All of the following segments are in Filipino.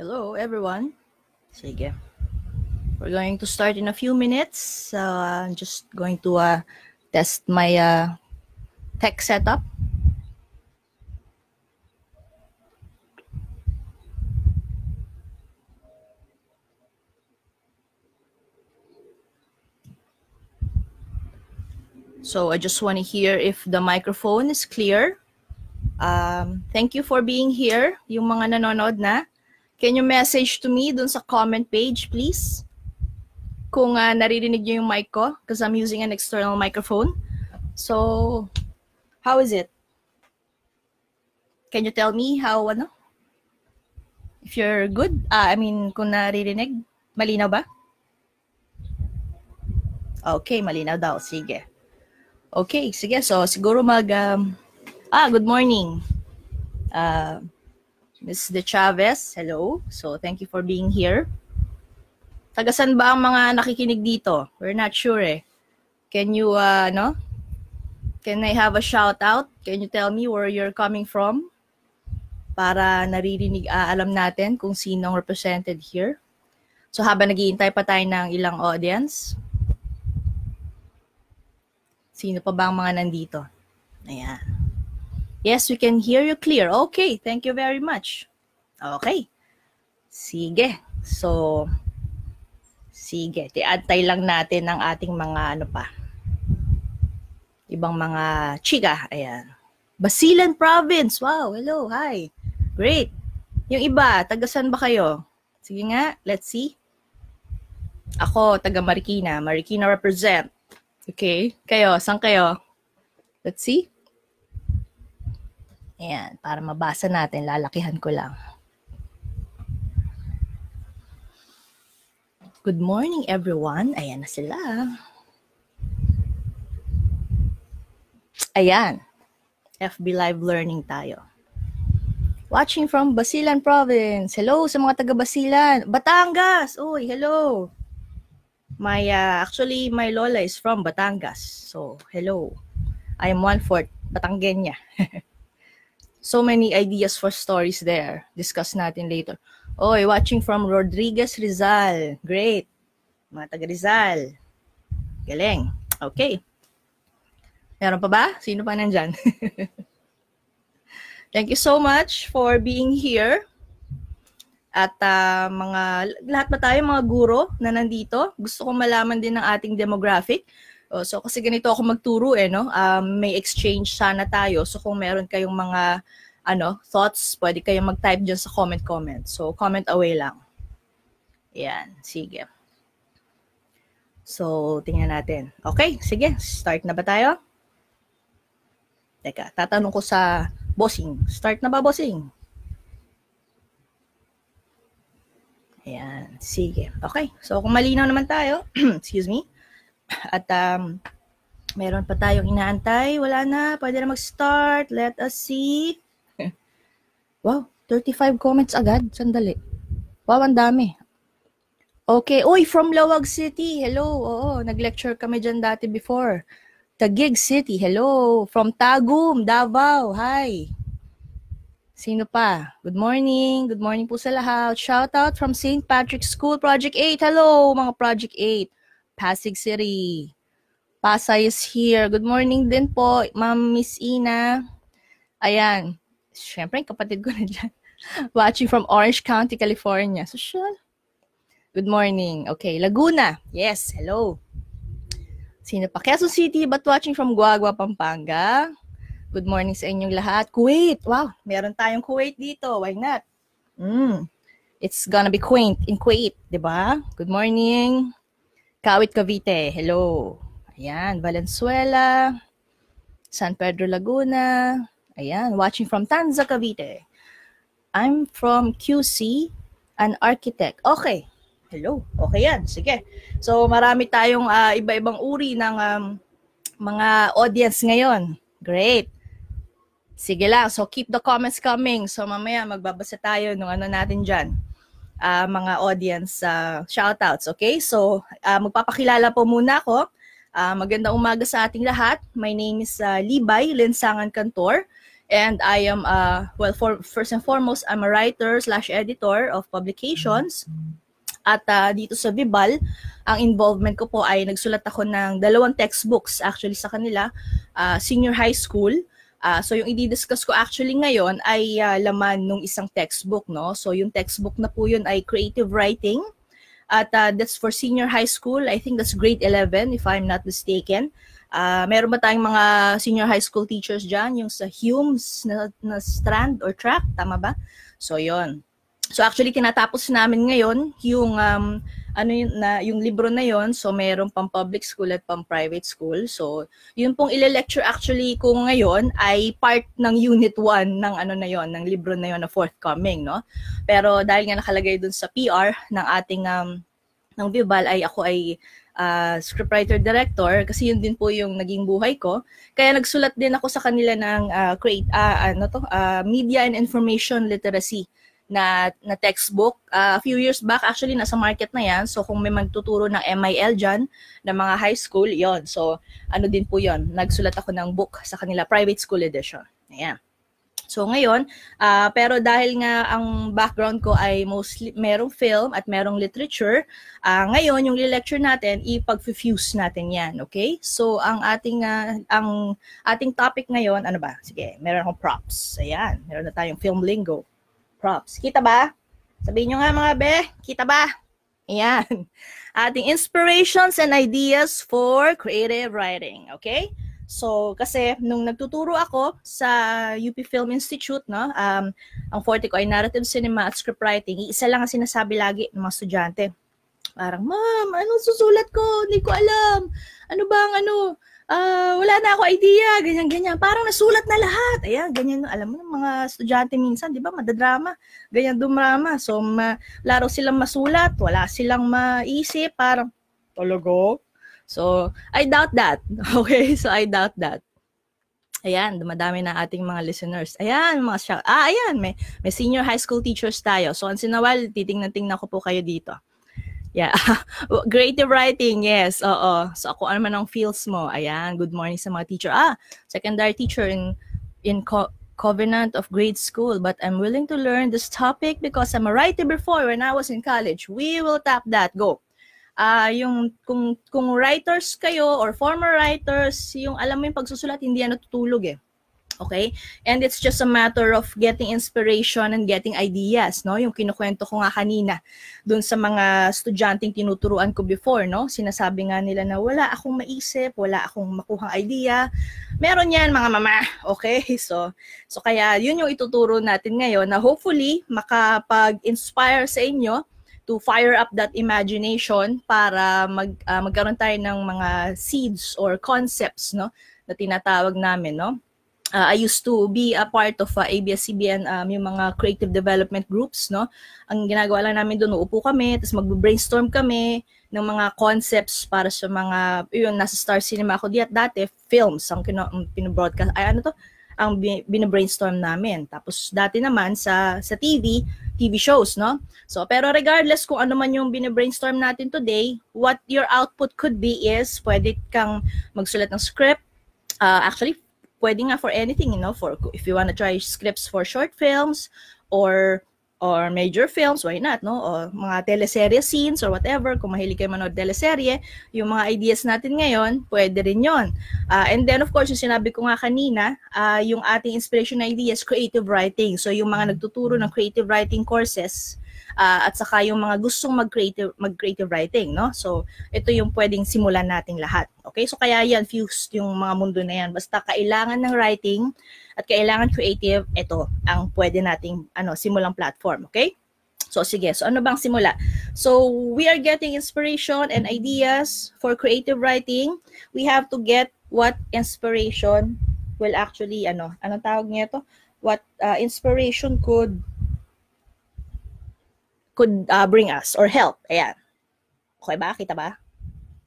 Hello everyone. Sige. We're going to start in a few minutes. So uh, I'm just going to uh, test my uh, tech setup. So I just want to hear if the microphone is clear. Um, thank you for being here, yung mga nanonood na. Can you message to me dun sa comment page, please? Kung uh, naririnig niyo yung mic ko, because I'm using an external microphone. So, how is it? Can you tell me how, ano? If you're good, uh, I mean, kung naririnig, malinaw ba? Okay, malinaw daw. Sige. Okay, sige. So, siguro mag... Um, ah, good morning. Uh, Ms. De Chavez, hello. So, thank you for being here. Tagasan ba ang mga nakikinig dito? We're not sure eh. Can you, uh, no? Can I have a shout out? Can you tell me where you're coming from? Para naririnig, uh, alam natin kung sinong represented here. So, habang naghihintay pa tayo ng ilang audience, sino pa ba ang mga nandito? Ayan. Yes, we can hear you clear. Okay, thank you very much. Okay. Sige. So, sige. Tiantay lang natin ang ating mga ano pa. Ibang mga chika. Ayan. Basilan Province. Wow, hello, hi. Great. Yung iba, taga saan ba kayo? Sige nga, let's see. Ako, taga Marikina. Marikina represent. Okay. Kayo, saan kayo? Let's see. Ayan, para mabasa natin, lalakihan ko lang. Good morning everyone. Ayan na sila. Ayan. FB Live Learning tayo. Watching from Basilan Province. Hello sa mga taga-Basilan. Batangas! Uy, hello! My, uh, actually, my lola is from Batangas. So, hello. I'm one-fourth Batanggenya. so many ideas for stories there. Discuss natin later. Oy, watching from Rodriguez Rizal. Great. Mga taga Rizal. Galing. Okay. Meron pa ba? Sino pa nandyan? Thank you so much for being here. At uh, mga lahat ba tayo mga guro na nandito. Gusto ko malaman din ng ating demographic. Oh, so kasi ganito ako magturo eh, no? Um, may exchange sana tayo. So kung meron kayong mga ano, thoughts, pwede kayong mag-type dyan sa comment-comment. So comment away lang. Yan, sige. So, tingnan natin. Okay, sige. Start na ba tayo? Teka, tatanong ko sa bossing. Start na ba, bossing? Ayan, sige. Okay, so kung malinaw naman tayo, excuse me. At um, meron pa tayong inaantay. Wala na. Pwede na mag-start. Let us see. wow, 35 comments agad. Sandali. Wow, ang dami. Okay. Uy, from Lawag City. Hello. Oo, nag-lecture kami dyan dati before. Tagig City. Hello. From Tagum, Davao. Hi. Sino pa? Good morning. Good morning po sa lahat. Shout out from St. Patrick's School Project 8. Hello, mga Project 8. Pasig City. Pasay is here. Good morning din po, Ma'am Miss Ina. Ayan. Siyempre, kapatid ko na dyan. Watching from Orange County, California. So, sure. Good morning. Okay, Laguna. Yes, hello. Sino pa? Quezon City, but watching from Guagua, Pampanga. Good morning sa inyong lahat. Kuwait. Wow, meron tayong Kuwait dito. Why not? Mm. It's gonna be quaint in Kuwait, di ba? Good morning. Kawit Cavite, hello. Ayan, Valenzuela, San Pedro Laguna. Ayan, watching from Tanza, Cavite. I'm from QC, an architect. Okay. Hello. Okay yan. Sige. So marami tayong uh, iba-ibang uri ng um, mga audience ngayon. Great. Sige lang. So keep the comments coming. So mamaya magbabasa tayo ng ano natin dyan uh, mga audience uh, shoutouts. Okay, so uh, magpapakilala po muna ako. Uh, magandang umaga sa ating lahat. My name is uh, Libay Lensangan Kantor. And I am, uh, well, for, first and foremost, I'm a writer slash editor of publications. At uh, dito sa Vibal, ang involvement ko po ay nagsulat ako ng dalawang textbooks actually sa kanila, uh, senior high school Uh, so yung i-discuss ko actually ngayon ay uh, laman ng isang textbook, no? So yung textbook na po yun ay Creative Writing at uh, that's for senior high school. I think that's grade 11 if I'm not mistaken. Uh, meron ba tayong mga senior high school teachers dyan? Yung sa Humes na, na strand or track, tama ba? So, yon So, actually, tinatapos namin ngayon yung um, ano yung, na yung libro na yon so meron pang public school at pang private school. So, yun pong ile-lecture actually ko ngayon ay part ng unit 1 ng ano na yon, ng libro na yon na forthcoming, no? Pero dahil nga nakalagay dun sa PR ng ating um, ng Vival ay ako ay uh, scriptwriter director kasi yun din po yung naging buhay ko. Kaya nagsulat din ako sa kanila ng uh, create uh, ano to, uh, media and information literacy na, na textbook. Uh, a few years back, actually, nasa market na yan. So, kung may magtuturo ng MIL dyan, ng mga high school, yon So, ano din po yon Nagsulat ako ng book sa kanila, private school edition. Ayan. So ngayon, uh, pero dahil nga ang background ko ay mostly merong film at merong literature, uh, ngayon yung lecture natin ipag-fuse natin 'yan, okay? So ang ating uh, ang ating topic ngayon, ano ba? Sige, meron akong props. Ayan, meron na tayong film lingo props. Kita ba? Sabihin nyo nga mga be, kita ba? Ayan. Ating inspirations and ideas for creative writing. Okay? So, kasi nung nagtuturo ako sa UP Film Institute, no, um, ang forte ko ay narrative cinema at writing. isa lang ang sinasabi lagi ng mga estudyante. Parang, ma'am, ano susulat ko? Hindi ko alam. Ano ba ang ano? uh, wala na ako idea, ganyan-ganyan. Parang nasulat na lahat. Ayan, ganyan. Alam mo, mga estudyante minsan, di ba, madadrama. Ganyan dumrama. So, ma, laro silang masulat, wala silang maisip. Parang, talago? So, I doubt that. Okay, so I doubt that. Ayan, dumadami na ating mga listeners. Ayan, mga shout. Ah, ayan, may, may senior high school teachers tayo. So, ang sinawal, titingnan-tingnan ko po kayo dito. Yeah. Oh, creative writing, yes. Oo. So ako ano man ang feels mo. Ayan, good morning sa mga teacher. Ah, secondary teacher in in co- Covenant of Grade School, but I'm willing to learn this topic because I'm a writer before when I was in college. We will tap that. Go. Ah, uh, yung kung kung writers kayo or former writers, yung alam mo yung pagsusulat hindi yan natutulog eh Okay? And it's just a matter of getting inspiration and getting ideas, no? Yung kinukwento ko nga kanina dun sa mga estudyanteng tinuturuan ko before, no? Sinasabi nga nila na wala akong maisip, wala akong makuhang idea. Meron yan, mga mama. Okay? So, so kaya yun yung ituturo natin ngayon na hopefully makapag-inspire sa inyo to fire up that imagination para mag, uh, magkaroon tayo ng mga seeds or concepts, no? na tinatawag namin, no? uh, I used to be a part of uh, ABS-CBN um, yung mga creative development groups no ang ginagawa lang namin doon uupo kami tapos magbe-brainstorm kami ng mga concepts para sa mga yun nasa Star Cinema ako diat dati films ang, kino, pinobroadcast ay ano to ang bina-brainstorm namin. Tapos dati naman sa sa TV, TV shows, no? So pero regardless kung ano man yung bina-brainstorm natin today, what your output could be is pwede kang magsulat ng script, uh, actually pwede nga for anything, you know, for if you want to try scripts for short films or or major films, why not, no? O mga teleserye scenes or whatever, kung mahilig kayo manood teleserye, yung mga ideas natin ngayon, pwede rin yon. Uh, ah, and then, of course, yung sinabi ko nga kanina, uh, yung ating inspiration ideas, creative writing. So, yung mga nagtuturo ng creative writing courses, uh, at saka yung mga gustong mag-creative mag-creative writing, no? So, ito yung pwedeng simulan nating lahat. Okay? So kaya yan fused yung mga mundo na yan. Basta kailangan ng writing at kailangan creative, ito ang pwede nating ano, simulang platform, okay? So sige, so ano bang simula? So we are getting inspiration and ideas for creative writing. We have to get what inspiration will actually ano, anong tawag niya to? What uh, inspiration could could uh, bring us or help. Ayan. Okay ba? Kita ba?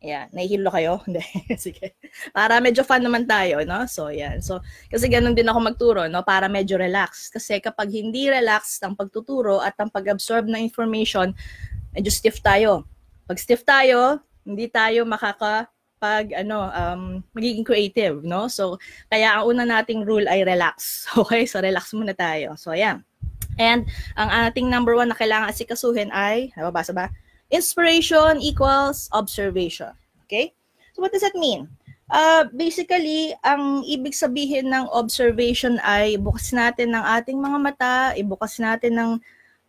Ayan. Nahihilo kayo? Hindi. Sige. Para medyo fun naman tayo, no? So, ayan. So, kasi ganun din ako magturo, no? Para medyo relax. Kasi kapag hindi relax ang pagtuturo at ang pag-absorb ng information, medyo stiff tayo. Pag stiff tayo, hindi tayo makaka pag ano um magiging creative no so kaya ang una nating rule ay relax okay so relax muna tayo so ayan And ang ating number one na kailangan asikasuhin ay, nababasa ba? Inspiration equals observation. Okay? So what does that mean? Uh, basically, ang ibig sabihin ng observation ay ibukas natin ng ating mga mata, ibukas natin ng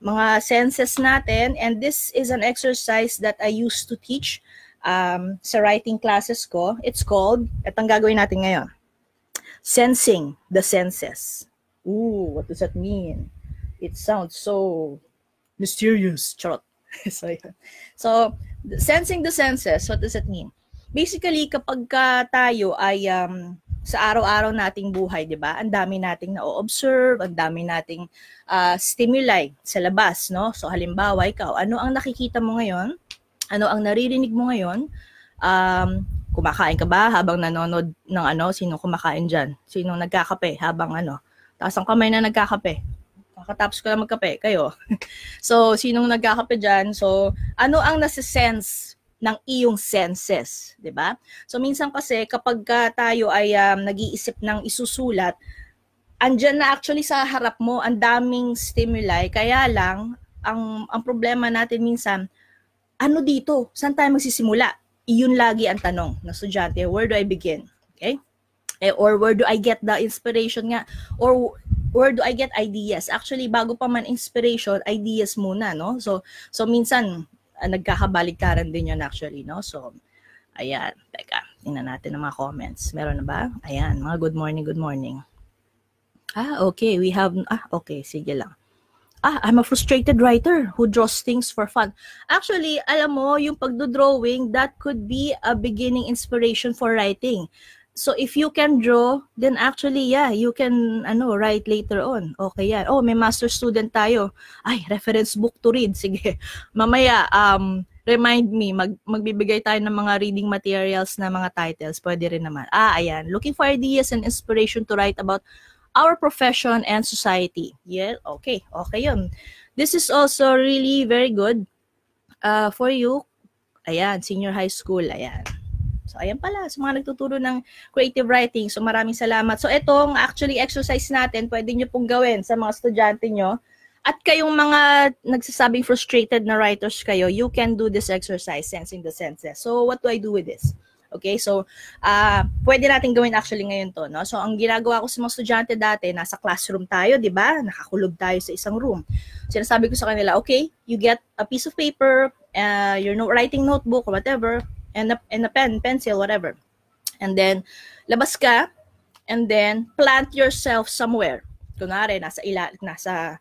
mga senses natin, and this is an exercise that I used to teach um, sa writing classes ko. It's called, itong gagawin natin ngayon, sensing the senses. Ooh, what does that mean? it sounds so mysterious. Charot. so, so, sensing the senses, what does it mean? Basically, kapag tayo ay um, sa araw-araw nating buhay, di ba? Ang dami nating na-observe, ang dami nating uh, stimuli sa labas, no? So halimbawa, ikaw, ano ang nakikita mo ngayon? Ano ang naririnig mo ngayon? Um, kumakain ka ba habang nanonood ng ano? Sino kumakain diyan? Sino nagkakape habang ano? Taas ang kamay na nagkakape. Kakatapos ko lang magkape, kayo. so, sinong nagkakape dyan? So, ano ang nasa-sense ng iyong senses, di ba? So, minsan kasi kapag tayo ay um, nag-iisip ng isusulat, andyan na actually sa harap mo, ang daming stimuli, kaya lang, ang, ang problema natin minsan, ano dito? Saan tayo magsisimula? Iyon lagi ang tanong ng estudyante, where do I begin? Okay? Eh, or where do I get the inspiration nga? Or where do I get ideas? Actually, bago pa man inspiration, ideas muna, no? So, so minsan, uh, nagkakabaligtaran din yun actually, no? So, ayan. Teka, tingnan natin ang mga comments. Meron na ba? Ayan, mga good morning, good morning. Ah, okay. We have, ah, okay. Sige lang. Ah, I'm a frustrated writer who draws things for fun. Actually, alam mo, yung pagdodrawing, that could be a beginning inspiration for writing. So if you can draw, then actually yeah, you can ano write later on. Okay yeah. Oh, may master student tayo. Ay, reference book to read. Sige. Mamaya um remind me mag magbibigay tayo ng mga reading materials na mga titles. Pwede rin naman. Ah, ayan. Looking for ideas and inspiration to write about our profession and society. Yeah, okay. Okay 'yun. This is also really very good uh for you. Ayan, senior high school. Ayan. So, ayan pala, sa so, mga nagtuturo ng creative writing. So, maraming salamat. So, itong actually exercise natin, pwede nyo pong gawin sa mga estudyante nyo. At kayong mga nagsasabing frustrated na writers kayo, you can do this exercise, sensing the senses. So, what do I do with this? Okay, so uh, pwede natin gawin actually ngayon to. No? So ang ginagawa ko sa mga estudyante dati, nasa classroom tayo, di ba? Nakakulog tayo sa isang room. Sinasabi ko sa kanila, okay, you get a piece of paper, uh, your no- writing notebook or whatever, and a, and a pen, pencil, whatever. And then, labas ka, and then plant yourself somewhere. Kunwari, nasa ila, nasa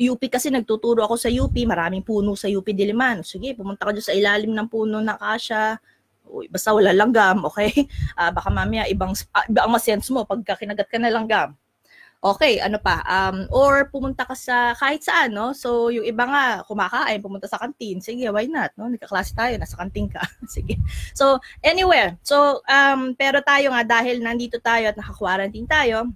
UP kasi nagtuturo ako sa UP, maraming puno sa UP Diliman. Sige, pumunta ka dyan sa ilalim ng puno na kasha, Uy, basta wala langgam, okay? Uh, baka mamaya ibang, uh, ah, ibang masense mo pagka kinagat ka na langgam. Okay, ano pa? Um, or pumunta ka sa kahit saan, no? So, yung iba nga, kumakain, pumunta sa kantin. Sige, why not? No? Nagkaklase tayo, nasa kantin ka. Sige. So, anywhere. So, um, pero tayo nga, dahil nandito tayo at naka-quarantine tayo,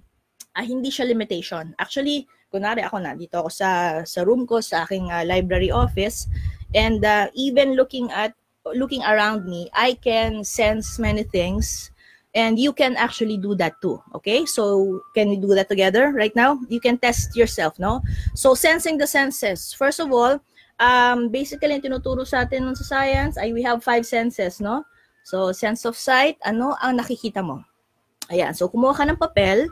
ah, hindi siya limitation. Actually, kunwari ako na, dito ako sa, sa room ko, sa aking uh, library office, and uh, even looking at looking around me, I can sense many things And you can actually do that too. Okay, so can we do that together right now? You can test yourself, no? So sensing the senses. First of all, um, basically, yung tinuturo sa atin sa science, ay we have five senses, no? So, sense of sight, ano ang nakikita mo? Ayan, so kumuha ka ng papel,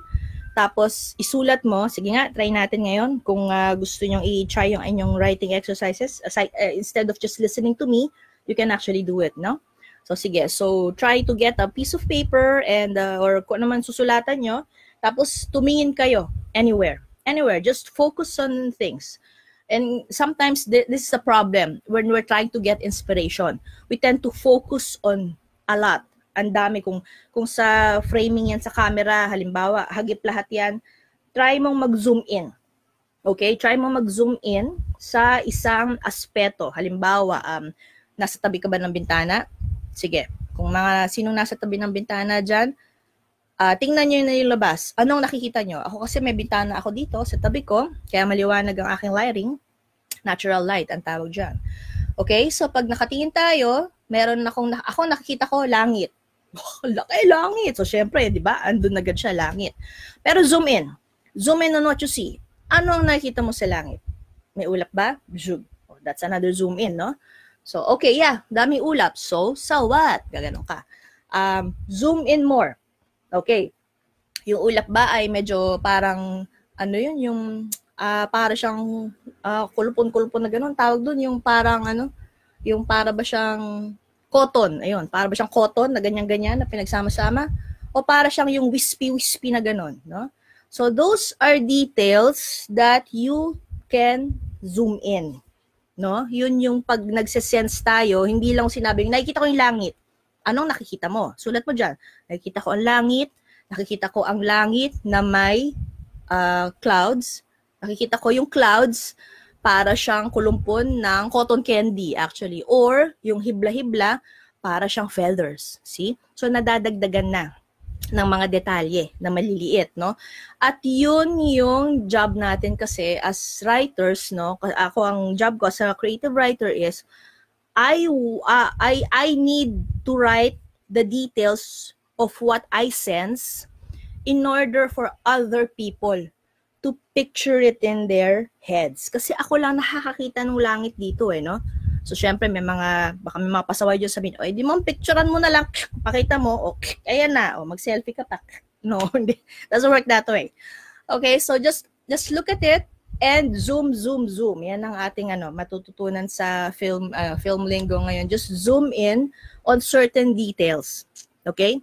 tapos isulat mo. Sige nga, try natin ngayon kung uh, gusto nyo i-try yung inyong writing exercises. Aside, ah, uh, instead of just listening to me, you can actually do it, no? So sige, so try to get a piece of paper and uh, or kung naman ano susulatan nyo, tapos tumingin kayo anywhere. Anywhere, just focus on things. And sometimes th- this is a problem when we're trying to get inspiration. We tend to focus on a lot. Ang dami kung kung sa framing yan sa camera, halimbawa, hagip lahat yan, try mong mag-zoom in. Okay, try mo mag-zoom in sa isang aspeto. Halimbawa, um, nasa tabi ka ba ng bintana? Sige, kung mga sinong nasa tabi ng bintana dyan, uh, tingnan nyo na yung labas. Anong nakikita nyo? Ako kasi may bintana ako dito sa tabi ko, kaya maliwanag ang aking lighting. Natural light ang tawag dyan. Okay, so pag nakatingin tayo, meron na akong, ako nakikita ko langit. Oh, laki langit. So syempre, di ba, andun na agad siya langit. Pero zoom in. Zoom in on what you see. Ano ang nakikita mo sa langit? May ulap ba? Zoom. Oh, that's another zoom in, no? So, okay, yeah, dami ulap. So, so what? Gaganon ka. Um, zoom in more. Okay. Yung ulap ba ay medyo parang, ano yun, yung uh, para siyang uh, ah, kulupon-kulupon na ganun. Tawag doon yung parang ano, yung para ba siyang cotton. Ayun, para ba siyang cotton na ganyan-ganyan na pinagsama-sama. O para siyang yung wispy-wispy na ganun. No? So, those are details that you can zoom in no? Yun yung pag nagsesense tayo, hindi lang sinabing, nakikita ko yung langit. Anong nakikita mo? Sulat mo dyan. Nakikita ko ang langit, nakikita ko ang langit na may uh, clouds, nakikita ko yung clouds para siyang kulumpon ng cotton candy actually or yung hibla-hibla para siyang feathers, see? So nadadagdagan na ng mga detalye na maliliit, no? At yun yung job natin kasi as writers, no? Ako ang job ko as a creative writer is I uh, I I need to write the details of what I sense in order for other people to picture it in their heads. Kasi ako lang nakakakita ng langit dito eh, no? So, syempre, may mga, baka may mga pasaway dyan sabihin, o, edi mo, picturean mo na lang, pakita mo, o, oh, ayan na, o, oh, mag-selfie ka pa. No, hindi. Doesn't work that way. Okay, so just, just look at it, and zoom zoom zoom yan ang ating ano matututunan sa film uh, film linggo ngayon just zoom in on certain details okay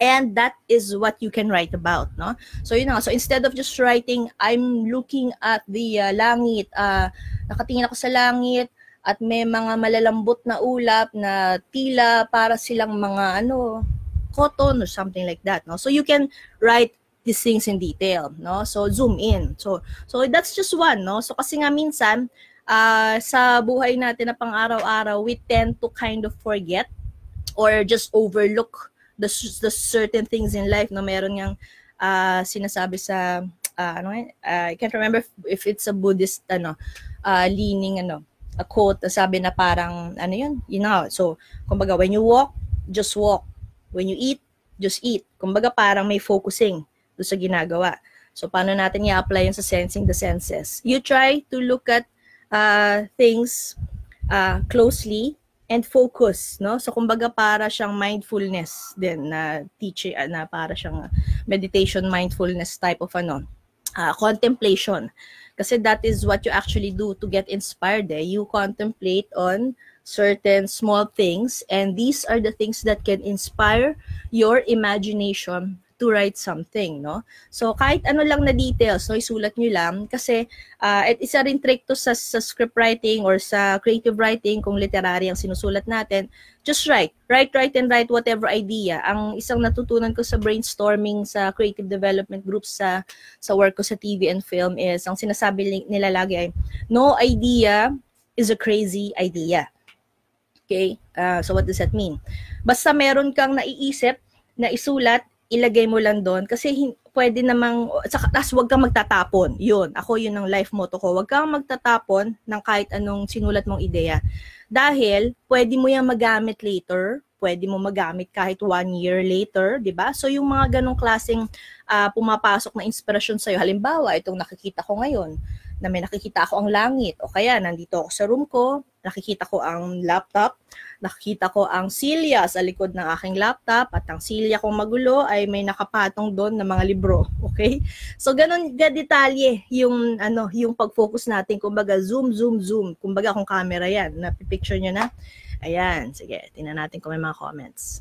and that is what you can write about no so yun nga. so instead of just writing i'm looking at the uh, langit uh, nakatingin ako sa langit at may mga malalambot na ulap na tila para silang mga ano cotton or something like that no so you can write these things in detail no so zoom in so so that's just one no so kasi nga minsan uh, sa buhay natin na pang-araw-araw we tend to kind of forget or just overlook the the certain things in life no meron ngang uh, sinasabi sa uh, ano uh, I can't remember if it's a Buddhist ano uh, leaning ano a quote na sabi na parang, ano yun? You know, so, kumbaga, when you walk, just walk. When you eat, just eat. Kumbaga, parang may focusing do sa ginagawa. So, paano natin i-apply yun sa sensing the senses? You try to look at uh, things uh, closely and focus, no? So, kumbaga, para siyang mindfulness din na uh, teaching, uh, na para siyang meditation mindfulness type of ano, uh, contemplation kasi that is what you actually do to get inspired. Eh. You contemplate on certain small things and these are the things that can inspire your imagination to write something, no? So, kahit ano lang na details, no, isulat nyo lang. Kasi, uh, at isa rin trick to sa, sa script writing or sa creative writing, kung literary ang sinusulat natin, just write. Write, write, and write whatever idea. Ang isang natutunan ko sa brainstorming sa creative development group sa, sa work ko sa TV and film is, ang sinasabi nila lagi ay, no idea is a crazy idea. Okay? Uh, so what does that mean? Basta meron kang naiisip na isulat ilagay mo lang doon kasi hin- pwede namang tapos wag kang magtatapon. 'Yun, ako 'yun ang life motto ko. Wag kang magtatapon ng kahit anong sinulat mong ideya. Dahil pwede mo 'yang magamit later, pwede mo magamit kahit one year later, 'di ba? So yung mga ganong klaseng uh, pumapasok na inspirasyon sa iyo, halimbawa itong nakikita ko ngayon, na may nakikita ako ang langit o kaya nandito ako sa room ko, nakikita ko ang laptop, Nakita ko ang silya sa likod ng aking laptop at ang silya kong magulo ay may nakapatong doon na mga libro. Okay? So, ganun ga detalye yung, ano, yung pag-focus natin. Kumbaga, zoom, zoom, zoom. Kumbaga, kung camera yan, napipicture nyo na. Ayan, sige, tingnan natin kung may mga comments.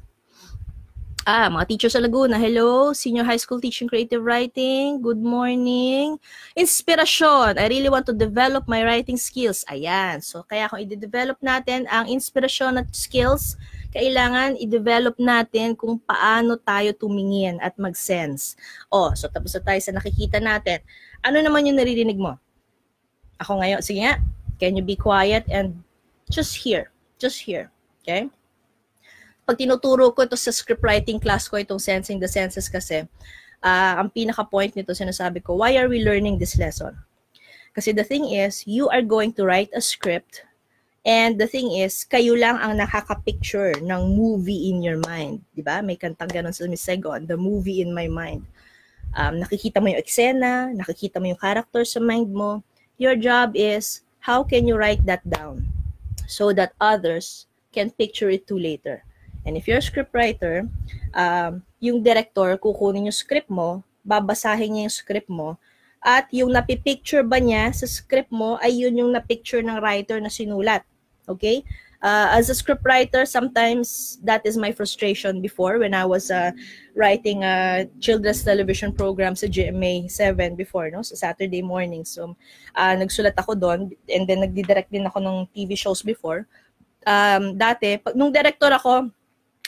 Ah, mga teacher sa Laguna, hello, senior high school teaching creative writing, good morning. Inspirasyon, I really want to develop my writing skills. Ayan, so kaya kung i-develop natin ang inspirasyon at skills, kailangan i-develop natin kung paano tayo tumingin at mag-sense. Oh, so tapos na tayo sa nakikita natin. Ano naman yung naririnig mo? Ako ngayon, sige nga, can you be quiet and just hear, just hear, okay? pag tinuturo ko ito sa script writing class ko, itong Sensing the Senses kasi, uh, ang pinaka-point nito, sinasabi ko, why are we learning this lesson? Kasi the thing is, you are going to write a script and the thing is, kayo lang ang nakaka-picture ng movie in your mind. ba diba? May kantang ganun sa Miss Saigon, the movie in my mind. Um, nakikita mo yung eksena, nakikita mo yung character sa mind mo. Your job is, how can you write that down so that others can picture it too later? And if you're a scriptwriter, um, yung director, kukunin yung script mo, babasahin niya yung script mo, at yung napipicture ba niya sa script mo ay yun yung napicture ng writer na sinulat. Okay? Uh, as a scriptwriter, sometimes that is my frustration before when I was uh, writing a children's television program sa GMA 7 before, no? Sa Saturday morning. So, uh, nagsulat ako doon and then nagdidirect din ako ng TV shows before. Um, dati, pag, nung director ako,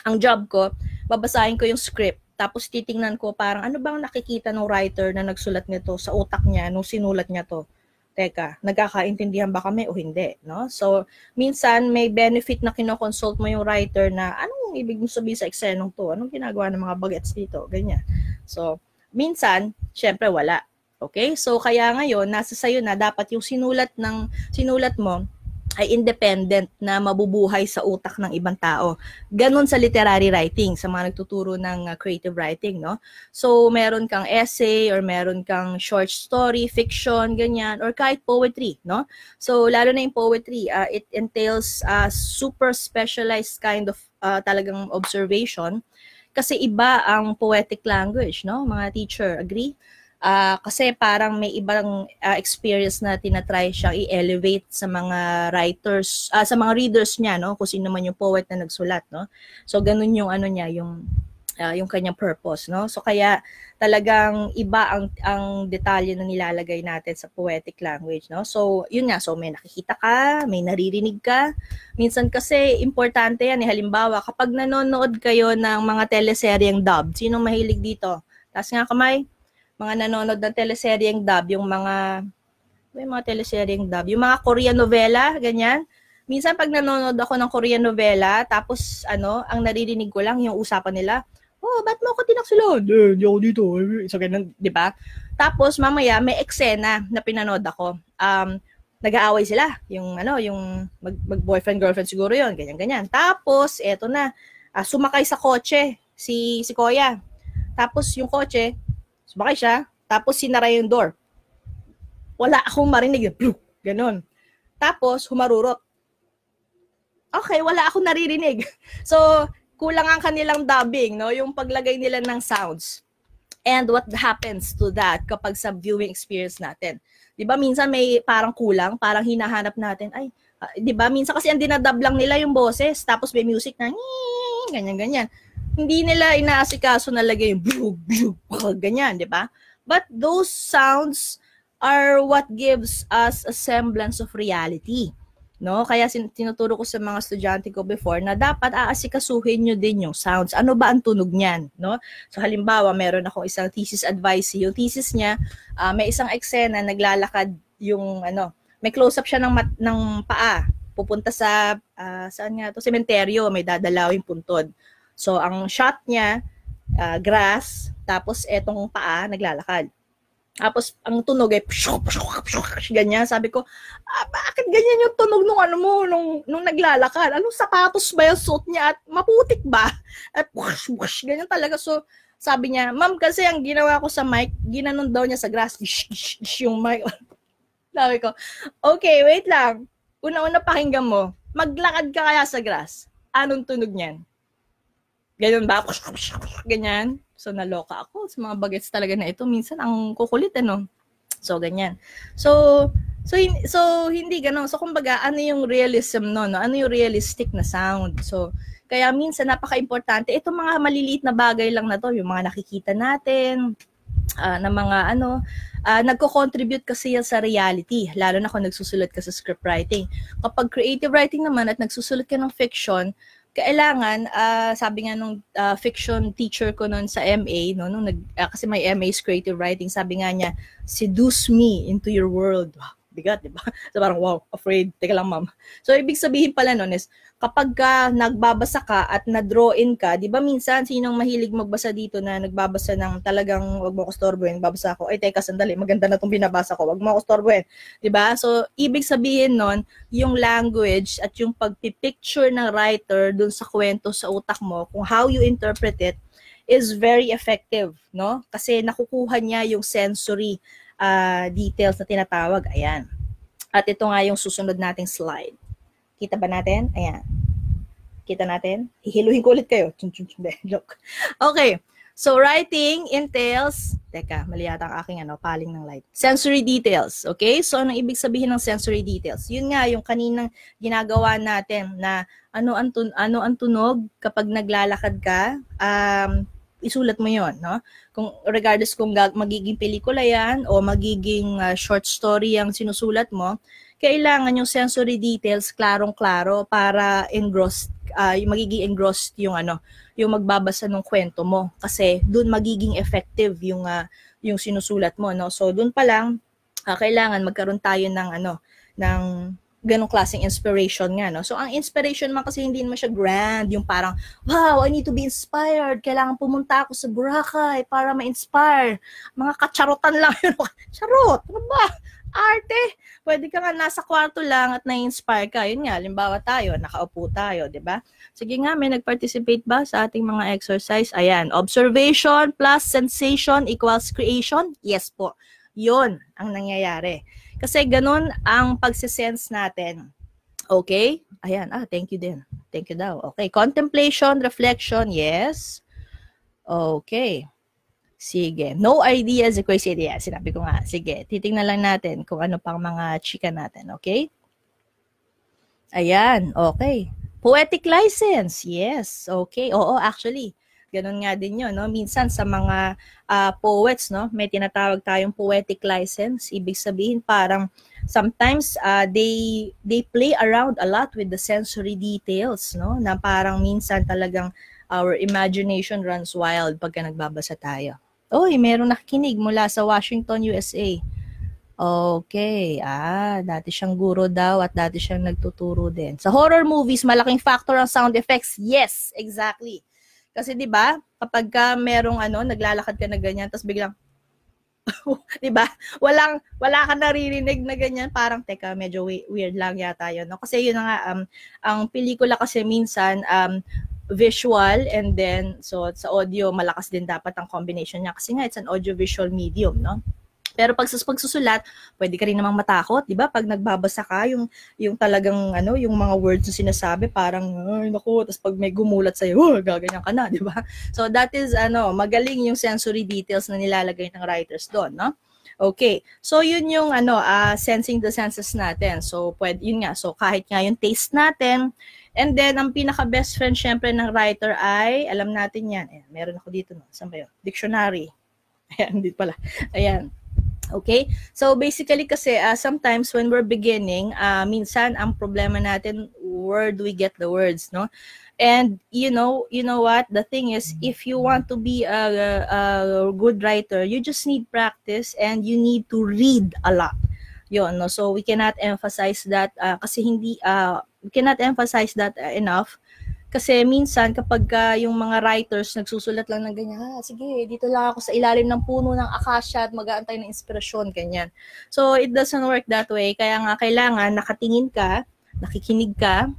ang job ko, babasahin ko yung script. Tapos titingnan ko parang ano bang nakikita ng writer na nagsulat nito sa utak niya nung sinulat niya to. Teka, nagkakaintindihan ba kami o hindi? No? So, minsan may benefit na kinoconsult mo yung writer na anong ibig mo sabihin sa eksenong to? Anong ginagawa ng mga bagets dito? Ganyan. So, minsan, syempre wala. Okay? So, kaya ngayon, nasa sayo na dapat yung sinulat ng sinulat mo ay independent na mabubuhay sa utak ng ibang tao. Ganon sa literary writing, sa mga nagtuturo ng ah, creative writing, no? So, meron kang essay or meron kang short story, fiction, ganyan, or kahit poetry, no? So, lalo na yung poetry, uh, it entails a super specialized kind of uh, talagang observation kasi iba ang poetic language, no? Mga teacher, agree? Uh, kasi parang may ibang uh, experience na tinatry siyang i-elevate sa mga writers, uh, sa mga readers niya, no? Kung sino man yung poet na nagsulat, no? So, ganun yung ano niya, yung uh, yung kanyang purpose, no? So, kaya talagang iba ang, ang detalye na nilalagay natin sa poetic language, no? So, yun nga. So, may nakikita ka, may naririnig ka. Minsan kasi, importante yan. Eh. Halimbawa, kapag nanonood kayo ng mga teleseryeng dubbed, sino mahilig dito? Taas nga kamay mga nanonood ng teleseryeng dub, yung mga may mga teleseryeng dub, yung mga Korean novela, ganyan. Minsan pag nanonood ako ng Korean novela, tapos ano, ang naririnig ko lang yung usapan nila, oh, ba't mo ako tinaksilod? Eh, hindi ako dito. So, ganun, di ba? Tapos, mamaya, may eksena na pinanood ako. Um, nag-aaway sila. Yung, ano, yung mag, mag-boyfriend, girlfriend siguro yon ganyan, ganyan. Tapos, eto na, uh, sumakay sa kotse si, si Koya. Tapos, yung kotse, Sumakay siya, tapos sinara yung door. Wala akong marinig. Ganon. Tapos, humarurot. Okay, wala akong naririnig. So, kulang ang kanilang dubbing, no? Yung paglagay nila ng sounds. And what happens to that kapag sa viewing experience natin? 'Di ba minsan may parang kulang, parang hinahanap natin, ay, ah, 'di ba minsan kasi ang dinadub lang nila yung boses, tapos may music na, Nii! ganyan, ganyan. Hindi nila inaasikaso nalaga yung blug, blug, ganyan, di ba? But those sounds are what gives us a semblance of reality. No? Kaya sin- tinuturo ko sa mga estudyante ko before na dapat aasikasuhin nyo din yung sounds. Ano ba ang tunog niyan? No? So halimbawa, meron ako isang thesis advice. Yung thesis niya, uh, may isang eksena, naglalakad yung ano, may close-up siya ng, mat- ng paa pupunta sa, uh, saan nga to, sementeryo, may dadalawing puntod. So, ang shot niya, uh, grass, tapos etong paa, naglalakad. Tapos, ang tunog ay, pshuk, pshuk, pshuk, ganyan. Sabi ko, ah, bakit ganyan yung tunog nung ano mo, nung, nung naglalakad? Anong sapatos ba yung suit niya? At maputik ba? At wash, wash, ganyan talaga. So, sabi niya, ma'am, kasi ang ginawa ko sa mic, ginanon daw niya sa grass, ish, ish, ish, yung mic. sabi ko, okay, wait lang una-una pakinggan mo, maglakad ka kaya sa grass, anong tunog niyan? Ganyan ba? Ganyan. So, naloka ako sa mga bagets talaga na ito. Minsan, ang kukulit, ano? So, ganyan. So, so, hin- so hindi ganun. So, kumbaga, ano yung realism no, no? Ano yung realistic na sound? So, kaya minsan, napaka-importante. Itong mga maliliit na bagay lang na to, yung mga nakikita natin, uh, ng mga ano, uh, nagko-contribute kasi yan sa reality, lalo na kung nagsusulat ka sa script writing. Kapag creative writing naman at nagsusulat ka ng fiction, kailangan uh, sabi nga nung uh, fiction teacher ko noon sa MA no nung nag uh, kasi may MA creative writing sabi nga niya seduce me into your world wow, bigat di ba so parang wow afraid teka lang ma'am so ibig sabihin pala noon is kapag ka nagbabasa ka at na-draw-in ka, di ba minsan, sinong mahilig magbasa dito na nagbabasa ng talagang wag mo ko storbuin, babasa ako, ay teka sandali, maganda na itong binabasa ko, wag mo ko storbuin. Di ba? So, ibig sabihin nun, yung language at yung pagpipicture ng writer dun sa kwento sa utak mo, kung how you interpret it, is very effective, no? Kasi nakukuha niya yung sensory uh, details na tinatawag. Ayan. At ito nga yung susunod nating slide. Kita ba natin? Ayan. Kita natin? Hihiluhin ko ulit kayo. Chum, chum, chum, Okay. So, writing entails, teka, mali yata ang aking ano, paling ng light. Sensory details, okay? So, anong ibig sabihin ng sensory details? Yun nga, yung kaninang ginagawa natin na ano ang, tun- ano ang tunog kapag naglalakad ka, um, isulat mo yon no? Kung, regardless kung gag- magiging pelikula yan o magiging uh, short story ang sinusulat mo, kailangan yung sensory details klarong-klaro para engrossed uh, magiging engrossed yung ano, yung magbabasa ng kwento mo kasi doon magiging effective yung uh, yung sinusulat mo no. So doon pa lang uh, kailangan magkaroon tayo ng ano ng ganong klaseng inspiration nga, no? So, ang inspiration man kasi hindi naman siya grand, yung parang, wow, I need to be inspired, kailangan pumunta ako sa Boracay para ma-inspire. Mga katsarotan lang yun. Charot, ano ba? arte. Pwede ka nga nasa kwarto lang at na-inspire ka. Yun nga, limbawa tayo, nakaupo tayo, di ba? Sige nga, may nag-participate ba sa ating mga exercise? Ayan, observation plus sensation equals creation? Yes po. Yun ang nangyayari. Kasi ganun ang pagsisense natin. Okay? Ayan, ah, thank you din. Thank you daw. Okay, contemplation, reflection, yes. Okay. Sige. No idea si Kuya Siria. Ah, sinabi ko nga. Sige. Titingnan lang natin kung ano pang mga chika natin. Okay? Ayan. Okay. Poetic license. Yes. Okay. Oo, actually. Ganun nga din yun. No? Minsan sa mga uh, poets, no? may tinatawag tayong poetic license. Ibig sabihin parang sometimes uh, they they play around a lot with the sensory details. no Na parang minsan talagang our imagination runs wild pagka nagbabasa tayo oy, meron nakikinig mula sa Washington, USA. Okay. Ah, dati siyang guro daw at dati siyang nagtuturo din. Sa horror movies, malaking factor ang sound effects. Yes, exactly. Kasi 'di ba, kapag ka merong ano, naglalakad ka na ganyan, tapos biglang 'di ba? Walang wala kang naririnig na ganyan, parang teka, medyo weird lang yata 'yon, no? Kasi 'yun na nga um ang pelikula kasi minsan um visual and then so sa audio malakas din dapat ang combination niya kasi nga it's an audio-visual medium, no? Pero pag pagsusulat, pwede ka rin namang matakot, 'di ba? Pag nagbabasa ka, yung yung talagang ano, yung mga words na sinasabi, parang ay nako, tapos pag may gumulat sa iyo, oh, gaganyan ka na, 'di ba? So that is ano, magaling yung sensory details na nilalagay ng writers doon, no? Okay. So yun yung ano, uh, sensing the senses natin. So pwede yun nga. So kahit nga yung taste natin, And then, ang pinaka-best friend syempre ng writer ay, alam natin yan. Ayan, meron ako dito. No? Saan ba yun? Dictionary. Ayan, dito pala. Ayan. Okay? So basically kasi uh, sometimes when we're beginning, uh, minsan ang problema natin where do we get the words, no? And you know, you know what? The thing is if you want to be a, a, a good writer, you just need practice and you need to read a lot. Yon, no? So we cannot emphasize that uh, kasi hindi uh, cannot emphasize that enough. Kasi minsan kapag uh, yung mga writers nagsusulat lang ng ganyan, ah, sige, dito lang ako sa ilalim ng puno ng akasya at mag-aantay ng inspirasyon, ganyan. So it doesn't work that way. Kaya nga kailangan nakatingin ka, nakikinig ka,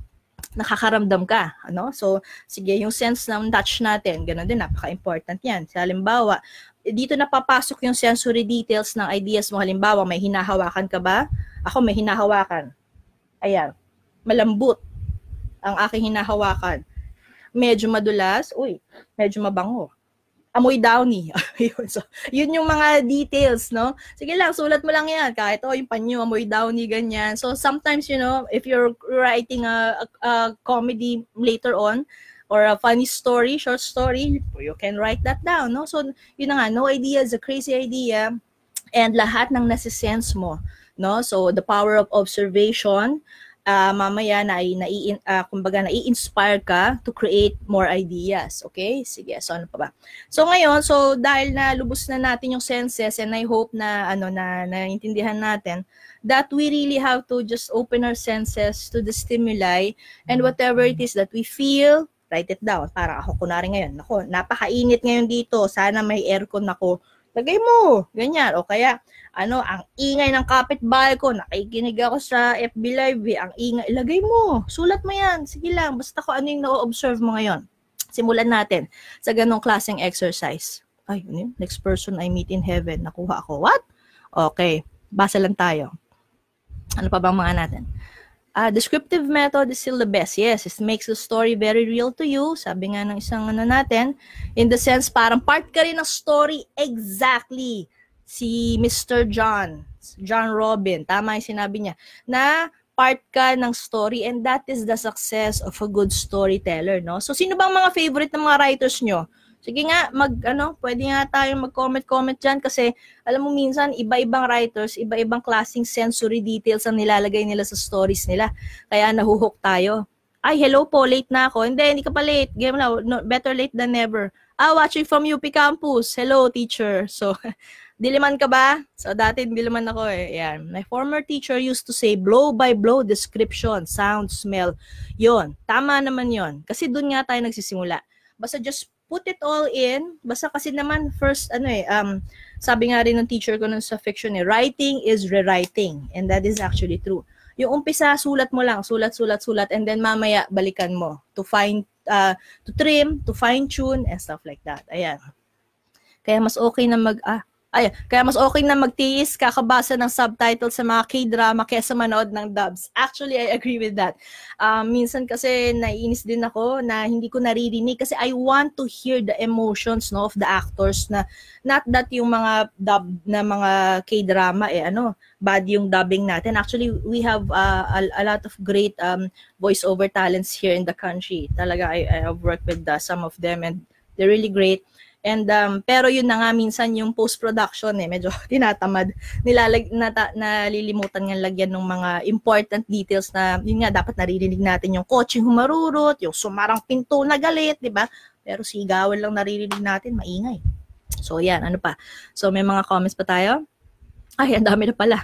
nakakaramdam ka, ano? So sige, yung sense ng touch natin, ganun din napaka-important 'yan. Sa halimbawa, dito napapasok yung sensory details ng ideas mo. Halimbawa, may hinahawakan ka ba? Ako may hinahawakan. Ayan malambot ang aking hinahawakan. Medyo madulas, uy, medyo mabango. Amoy downy. yun, so, yun yung mga details, no? Sige lang, sulat mo lang yan. Kahit, oh, yung panyo, amoy downy, ganyan. So, sometimes, you know, if you're writing a, a, a comedy later on, or a funny story, short story, you can write that down, no? So, yun na nga, no idea is a crazy idea. And lahat ng nasisense mo, no? So, the power of observation, uh, mamaya na ay na uh, kumbaga na i inspire ka to create more ideas, okay? Sige, so ano pa ba? So ngayon, so dahil na lubos na natin yung senses and I hope na ano na naintindihan natin that we really have to just open our senses to the stimuli and mm. whatever it is that we feel, write it down. Para ako kunarin ngayon, nako, napakainit ngayon dito. Sana may aircon ako Lagay mo, ganyan. O kaya, ano, ang ingay ng kapitbahay ko, nakikinig ako sa FB Live, eh, ang ingay, lagay mo, sulat mo yan, sige lang, basta ko ano yung na-observe mo ngayon. Simulan natin sa ganong klaseng exercise. Ay, ano yun? Next person I meet in heaven, nakuha ako. What? Okay, basa lang tayo. Ano pa bang mga natin? Uh, descriptive method is still the best. Yes, it makes the story very real to you. Sabi nga ng isang ano natin, in the sense parang part ka rin ng story exactly. Si Mr. John, John Robin, tama yung sinabi niya, na part ka ng story and that is the success of a good storyteller, no? So sino bang mga favorite ng mga writers nyo? Sige nga, mag, ano, pwede nga tayong mag-comment-comment dyan kasi alam mo minsan, iba-ibang writers, iba-ibang klaseng sensory details ang nilalagay nila sa stories nila. Kaya nahuhok tayo. Ay, hello po, late na ako. Hindi, hindi ka pa late. Game na, no, better late than never. Ah, watching from UP Campus. Hello, teacher. So, diliman ka ba? So, dati diliman ako eh. Yan. My former teacher used to say blow-by-blow blow description, sound, smell. Yon, tama naman yon. Kasi doon nga tayo nagsisimula. Basta just put it all in, basta kasi naman first, ano eh, um, sabi nga rin ng teacher ko nun sa fiction eh, writing is rewriting. And that is actually true. Yung umpisa, sulat mo lang, sulat, sulat, sulat, and then mamaya balikan mo to find, uh, to trim, to fine-tune, and stuff like that. Ayan. Kaya mas okay na mag, ah, ay, kaya mas okay na magtiis kakabasa ng subtitle sa mga K-drama kaysa manood ng dubs. Actually, I agree with that. Um, minsan kasi naiinis din ako na hindi ko naririnig kasi I want to hear the emotions no of the actors na not that yung mga dub na mga K-drama eh ano, bad yung dubbing natin. Actually, we have uh, a, a lot of great um voiceover talents here in the country. Talaga I, I have worked with uh, some of them and they're really great. And um, pero yun na nga minsan yung post-production eh medyo tinatamad. Nilalag nata, nalilimutan ng lagyan ng mga important details na yun nga dapat naririnig natin yung kotse humarurot, yung sumarang pinto na galit, 'di ba? Pero sigawan lang naririnig natin, maingay. So yan, ano pa? So may mga comments pa tayo? Ay, ang dami na pala.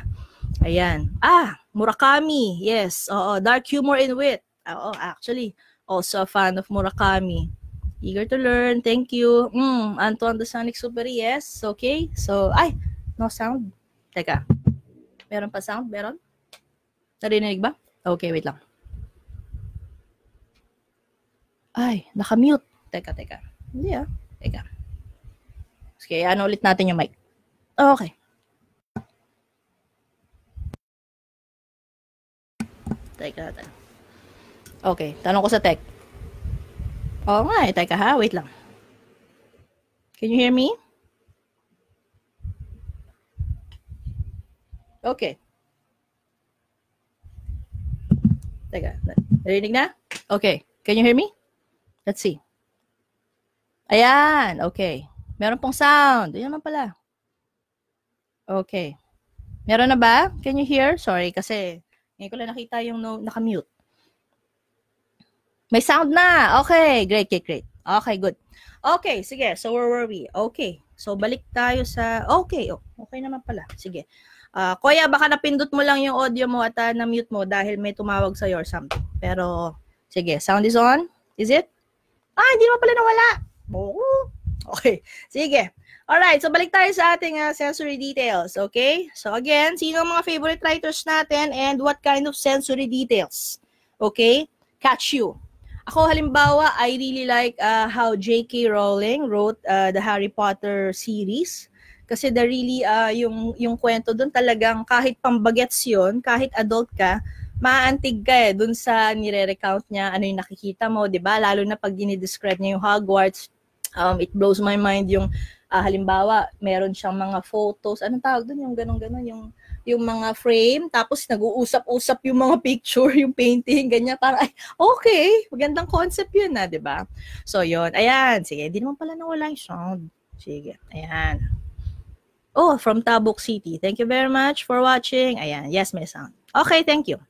Ayan. Ah, Murakami. Yes. Oo, dark humor and wit. Oo, actually also a fan of Murakami. Eager to learn. Thank you. Mm, Antoine Sonic Super, yes. Okay. So, ay, no sound. Teka. Meron pa sound? Meron? Narinig ba? Okay, wait lang. Ay, nakamute. Teka, teka. Hindi ah. Teka. Sige, ano ulit natin yung mic. Okay. Teka teka. Okay, tanong ko sa tech. Oo nga eh. ha, wait lang. Can you hear me? Okay. Teka, narinig na? Okay. Can you hear me? Let's see. Ayan, okay. Meron pong sound. Ayan lang pala. Okay. Meron na ba? Can you hear? Sorry, kasi hindi ko lang nakita yung no, naka-mute. May sound na. Okay, great, great, great. Okay, good. Okay, sige. So where were we? Okay. So balik tayo sa Okay, oh, okay naman pala. Sige. Uh, kuya, baka napindot mo lang yung audio mo at uh, na-mute mo dahil may tumawag sa or something. Pero sige, sound is on. Is it? Ah, hindi mo pala nawala. Oo. Okay. Sige. All right, so balik tayo sa ating uh, sensory details, okay? So again, sino ang mga favorite writers natin and what kind of sensory details? Okay? Catch you. Ako halimbawa, I really like uh, how J.K. Rowling wrote uh, the Harry Potter series kasi the really uh, yung yung kwento doon talagang kahit pambagets 'yon, kahit adult ka, maaantig ka eh doon sa nire-recount niya ano yung nakikita mo, 'di ba? Lalo na pag gini-describe niya yung Hogwarts, um, it blows my mind yung uh, halimbawa, meron siyang mga photos, anong tawag doon yung ganun-ganun yung yung mga frame, tapos nag-uusap-usap yung mga picture, yung painting, ganyan. Para, ay, okay, magandang concept yun na, ah, di ba? So, yun. Ayan, sige, hindi naman pala nawala yung sound. Sige, ayan. Oh, from Tabuk City. Thank you very much for watching. Ayan, yes, may sound. Okay, thank you.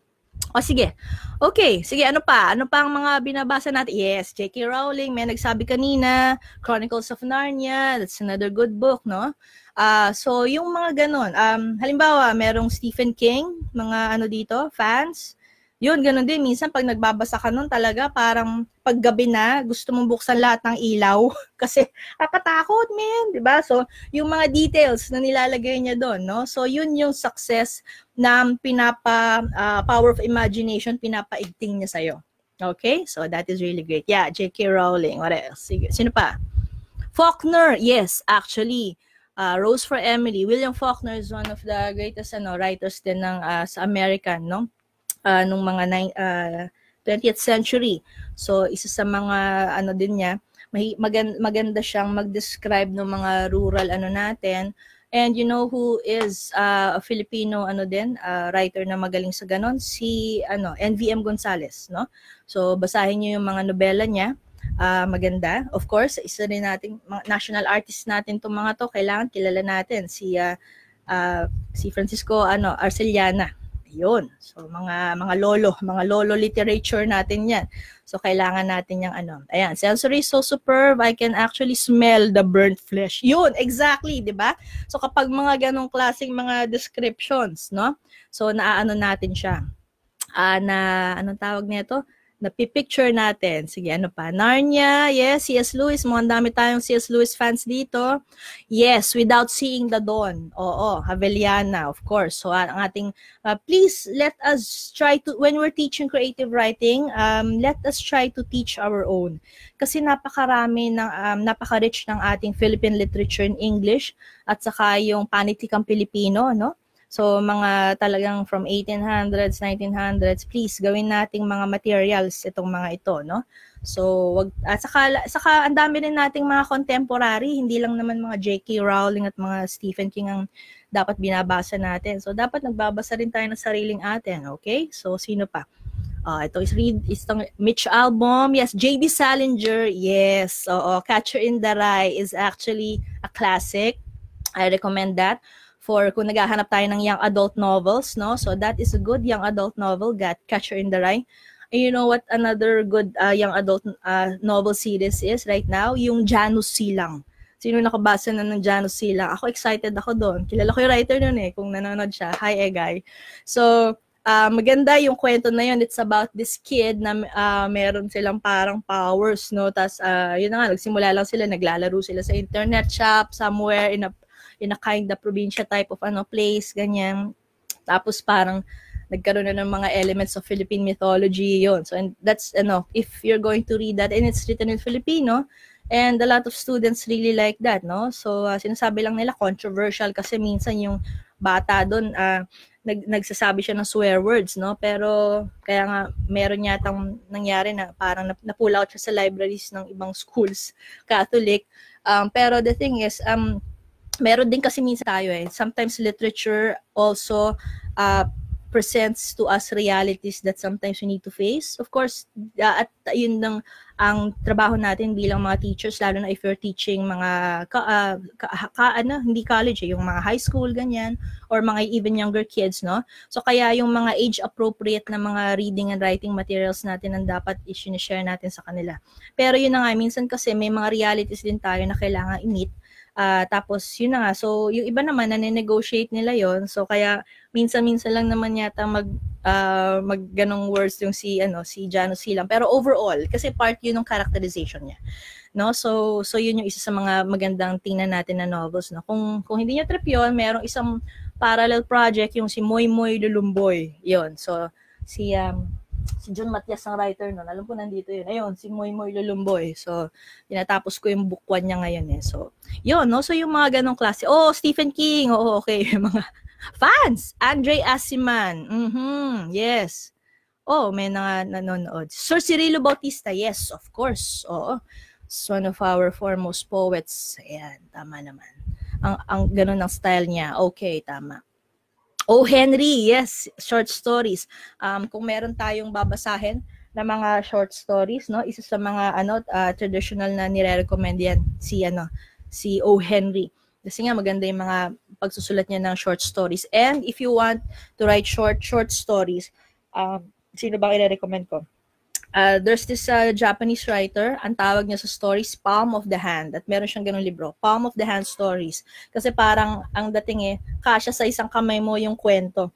O sige. Okay, sige, ano pa? Ano pa ang mga binabasa natin? Yes, J.K. Rowling, may nagsabi kanina, Chronicles of Narnia, that's another good book, no? Uh, so, yung mga ganun. Um, halimbawa, merong Stephen King, mga ano dito, fans yun, ganun din. Minsan pag nagbabasa ka nun talaga, parang paggabi na, gusto mong buksan lahat ng ilaw. Kasi kakatakot, man. ba diba? So, yung mga details na nilalagay niya doon, no? So, yun yung success ng pinapa, uh, power of imagination, pinapaigting niya sa'yo. Okay? So, that is really great. Yeah, J.K. Rowling. What else? Sige. Sino pa? Faulkner. Yes, actually. Uh, Rose for Emily. William Faulkner is one of the greatest ano, writers din ng, uh, sa American, no? uh, nung mga nine, uh, ah, 20th century. So isa sa mga ano din niya, maganda, maganda siyang mag-describe ng mga rural ano natin. And you know who is uh, a Filipino ano din, uh, writer na magaling sa ganon? Si ano, NVM Gonzales, no? So basahin niyo yung mga nobela niya. Uh, maganda. Of course, isa rin nating national artist natin tong mga to. Kailangan kilala natin si uh, uh, si Francisco ano Arceliana yun. So mga mga lolo, mga lolo literature natin 'yan. So kailangan natin yung ano. Ayan, sensory so superb, I can actually smell the burnt flesh. Yun, exactly, 'di ba? So kapag mga ganong klaseng mga descriptions, no? So naaano natin siya. Uh, na anong tawag nito? napipicture natin. Sige, ano pa? Narnia, yes, C.S. Lewis. Mukhang dami tayong C.S. Lewis fans dito. Yes, Without Seeing the Dawn. Oo, Haveliana, of course. So, ang ating, uh, please let us try to, when we're teaching creative writing, um, let us try to teach our own. Kasi napakarami, ng, um, napaka-rich ng ating Philippine literature in English at saka yung panitikang Pilipino, no? So mga talagang from 1800s, 1900s, please gawin nating mga materials itong mga ito, no? So wag at saka saka ang dami rin nating mga contemporary, hindi lang naman mga J.K. Rowling at mga Stephen King ang dapat binabasa natin. So dapat nagbabasa rin tayo ng sariling atin, okay? So sino pa? Uh, ito is read itong Mitch album. Yes, J.B. Salinger. Yes. Oo, Catcher in the Rye is actually a classic. I recommend that for kung naghahanap tayo ng young adult novels, no? So that is a good young adult novel, Got Catcher in the Rye. And you know what another good uh, young adult uh, novel series is right now? Yung Janus Silang. Sino nakabasa na ng Janus Silang? Ako excited ako doon. Kilala ko yung writer noon eh, kung nanonood siya. Hi, Egay. So, uh, maganda yung kwento na yun. It's about this kid na uh, meron silang parang powers, no? Tapos, uh, yun na nga, nagsimula lang sila, naglalaro sila sa internet shop, somewhere in a in a kind of probinsya type of ano place, ganyan. Tapos parang nagkaroon na ng mga elements of Philippine mythology yon. So and that's ano, if you're going to read that and it's written in Filipino, and a lot of students really like that, no? So uh, sinasabi lang nila controversial kasi minsan yung bata doon uh, ah, nag nagsasabi siya ng swear words, no? Pero kaya nga meron yatang nangyari na parang nap- napull out siya sa libraries ng ibang schools, Catholic. Um, pero the thing is um meron din kasi minsan tayo eh. Sometimes literature also uh, presents to us realities that sometimes we need to face. Of course, uh, at yun ng ang trabaho natin bilang mga teachers, lalo na if you're teaching mga ka, uh, ka, ka ano, hindi college, eh, yung mga high school ganyan or mga even younger kids, no? So kaya yung mga age appropriate na mga reading and writing materials natin ang dapat i-share natin sa kanila. Pero yun na nga minsan kasi may mga realities din tayo na kailangan i-meet Uh, tapos yun na nga. So yung iba naman nane-negotiate nila yon. So kaya minsan-minsan lang naman yata mag uh, ah, magganong words yung si ano si Jano Silang. Pero overall kasi part yun ng characterization niya. No? So so yun yung isa sa mga magandang tingnan natin na novels, no. Kung kung hindi niya trip yun, merong isang parallel project yung si Moy Moy Lulumboy. Yon. So si um, si John Matias ang writer noon. Alam ko nandito yun. Ayun, si Moy Moy Lulumboy. Eh. So, tinatapos ko yung book 1 niya ngayon eh. So, yun, no? So, yung mga ganong klase. Oh, Stephen King. oh, okay. Yung mga fans. Andre Asiman. Mhm. Yes. Oh, may na nanonood. Sir Cirilo Bautista. Yes, of course. Oh. It's one of our foremost poets. Ayan, tama naman. Ang, ang ganun ang style niya. Okay, tama. O. Oh, Henry, yes, short stories. Um, kung meron tayong babasahin na mga short stories, no, isa sa mga ano uh, traditional na nire-recommend yan si ano, si O. Henry. Kasi nga maganda yung mga pagsusulat niya ng short stories. And if you want to write short short stories, um, sino bang i-recommend ko? uh, there's this uh, Japanese writer, ang tawag niya sa stories, Palm of the Hand. At meron siyang ganung libro, Palm of the Hand Stories. Kasi parang ang dating eh, kasya sa isang kamay mo yung kwento.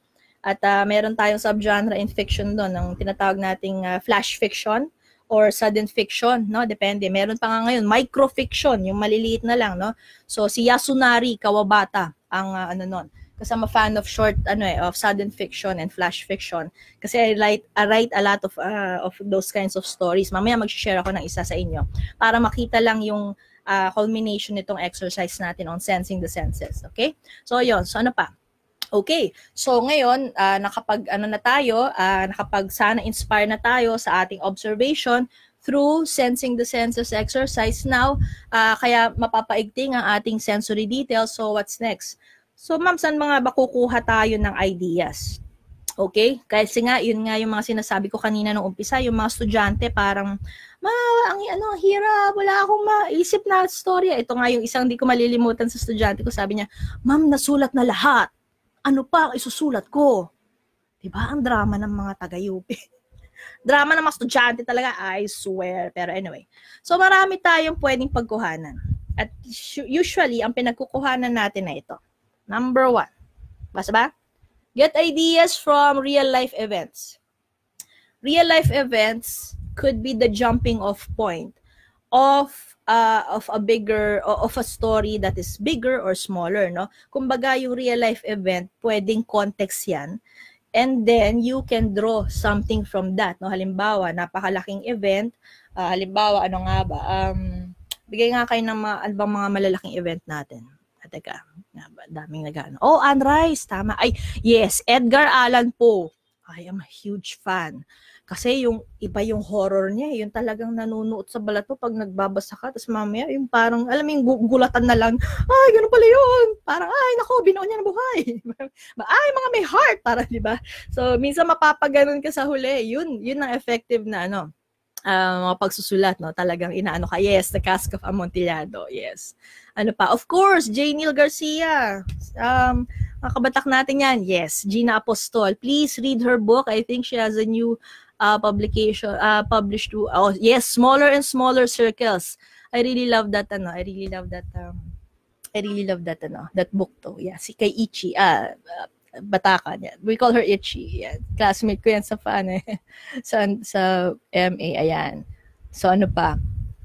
At uh, meron tayong subgenre in fiction doon, ang tinatawag nating uh, flash fiction or sudden fiction, no? Depende. Meron pa nga ngayon microfiction, yung maliliit na lang, no? So si Yasunari Kawabata ang uh, ano noon Because I'm a fan of short, ano eh, of sudden fiction and flash fiction. Kasi I write, I write a lot of, uh, of those kinds of stories. Mamaya mag-share ako ng isa sa inyo para makita lang yung uh, culmination nitong exercise natin on sensing the senses. Okay? So, yon So, ano pa? Okay. So, ngayon, uh, nakapag, ano na tayo, uh, nakapag sana inspire na tayo sa ating observation through sensing the senses exercise now. Uh, kaya mapapaigting ang ating sensory details. So, what's next? So, ma'am, saan mga bakukuha tayo ng ideas? Okay? Kasi nga, yun nga yung mga sinasabi ko kanina nung umpisa, yung mga estudyante parang, ma, ang ano, hirap, wala akong maisip na storya. Ito nga yung isang hindi ko malilimutan sa estudyante ko, sabi niya, ma'am, nasulat na lahat. Ano pa ang isusulat ko? Diba? Ang drama ng mga taga-UP. drama ng mga estudyante talaga, I swear. Pero anyway. So marami tayong pwedeng pagkuhanan. At usually, ang pinagkukuhanan natin na ito. Number one. Basta ba? Get ideas from real-life events. Real-life events could be the jumping off point of uh, of a bigger of a story that is bigger or smaller no kumbaga yung real life event pwedeng context yan and then you can draw something from that no halimbawa napakalaking event uh, halimbawa ano nga ba um bigay nga kayo ng mga ano mga malalaking event natin teka. Daming nagano. Oh, Anne Rice, tama. Ay, yes, Edgar Allan Poe. I am a huge fan. Kasi yung iba yung horror niya, eh. yung talagang nanunuot sa balat mo pag nagbabasa ka. Tapos mamaya, yung parang, alam mo yung gulatan na lang, ay, ganun pala yun. Parang, ay, nako, binuo niya ng buhay. ay, mga may heart. Parang, di ba? So, minsan mapapaganon ka sa huli. Yun, yun ang effective na, ano, uh, mga pagsusulat, no? Talagang inaano ka, yes, The Cask of Amontillado, yes. Ano pa? Of course, Janiel Garcia. Um, kabatak natin yan. Yes, Gina Apostol. Please read her book. I think she has a new uh, publication, uh, published, oh, yes, Smaller and Smaller Circles. I really love that, ano, I really love that, um, I really love that, ano, that book to. Yeah, si Kay Ichi, uh, ah, Batakan. Yan. We call her Itchy. Yan. Classmate ko yan sa fan eh. sa, sa MA. Ayan. So ano pa?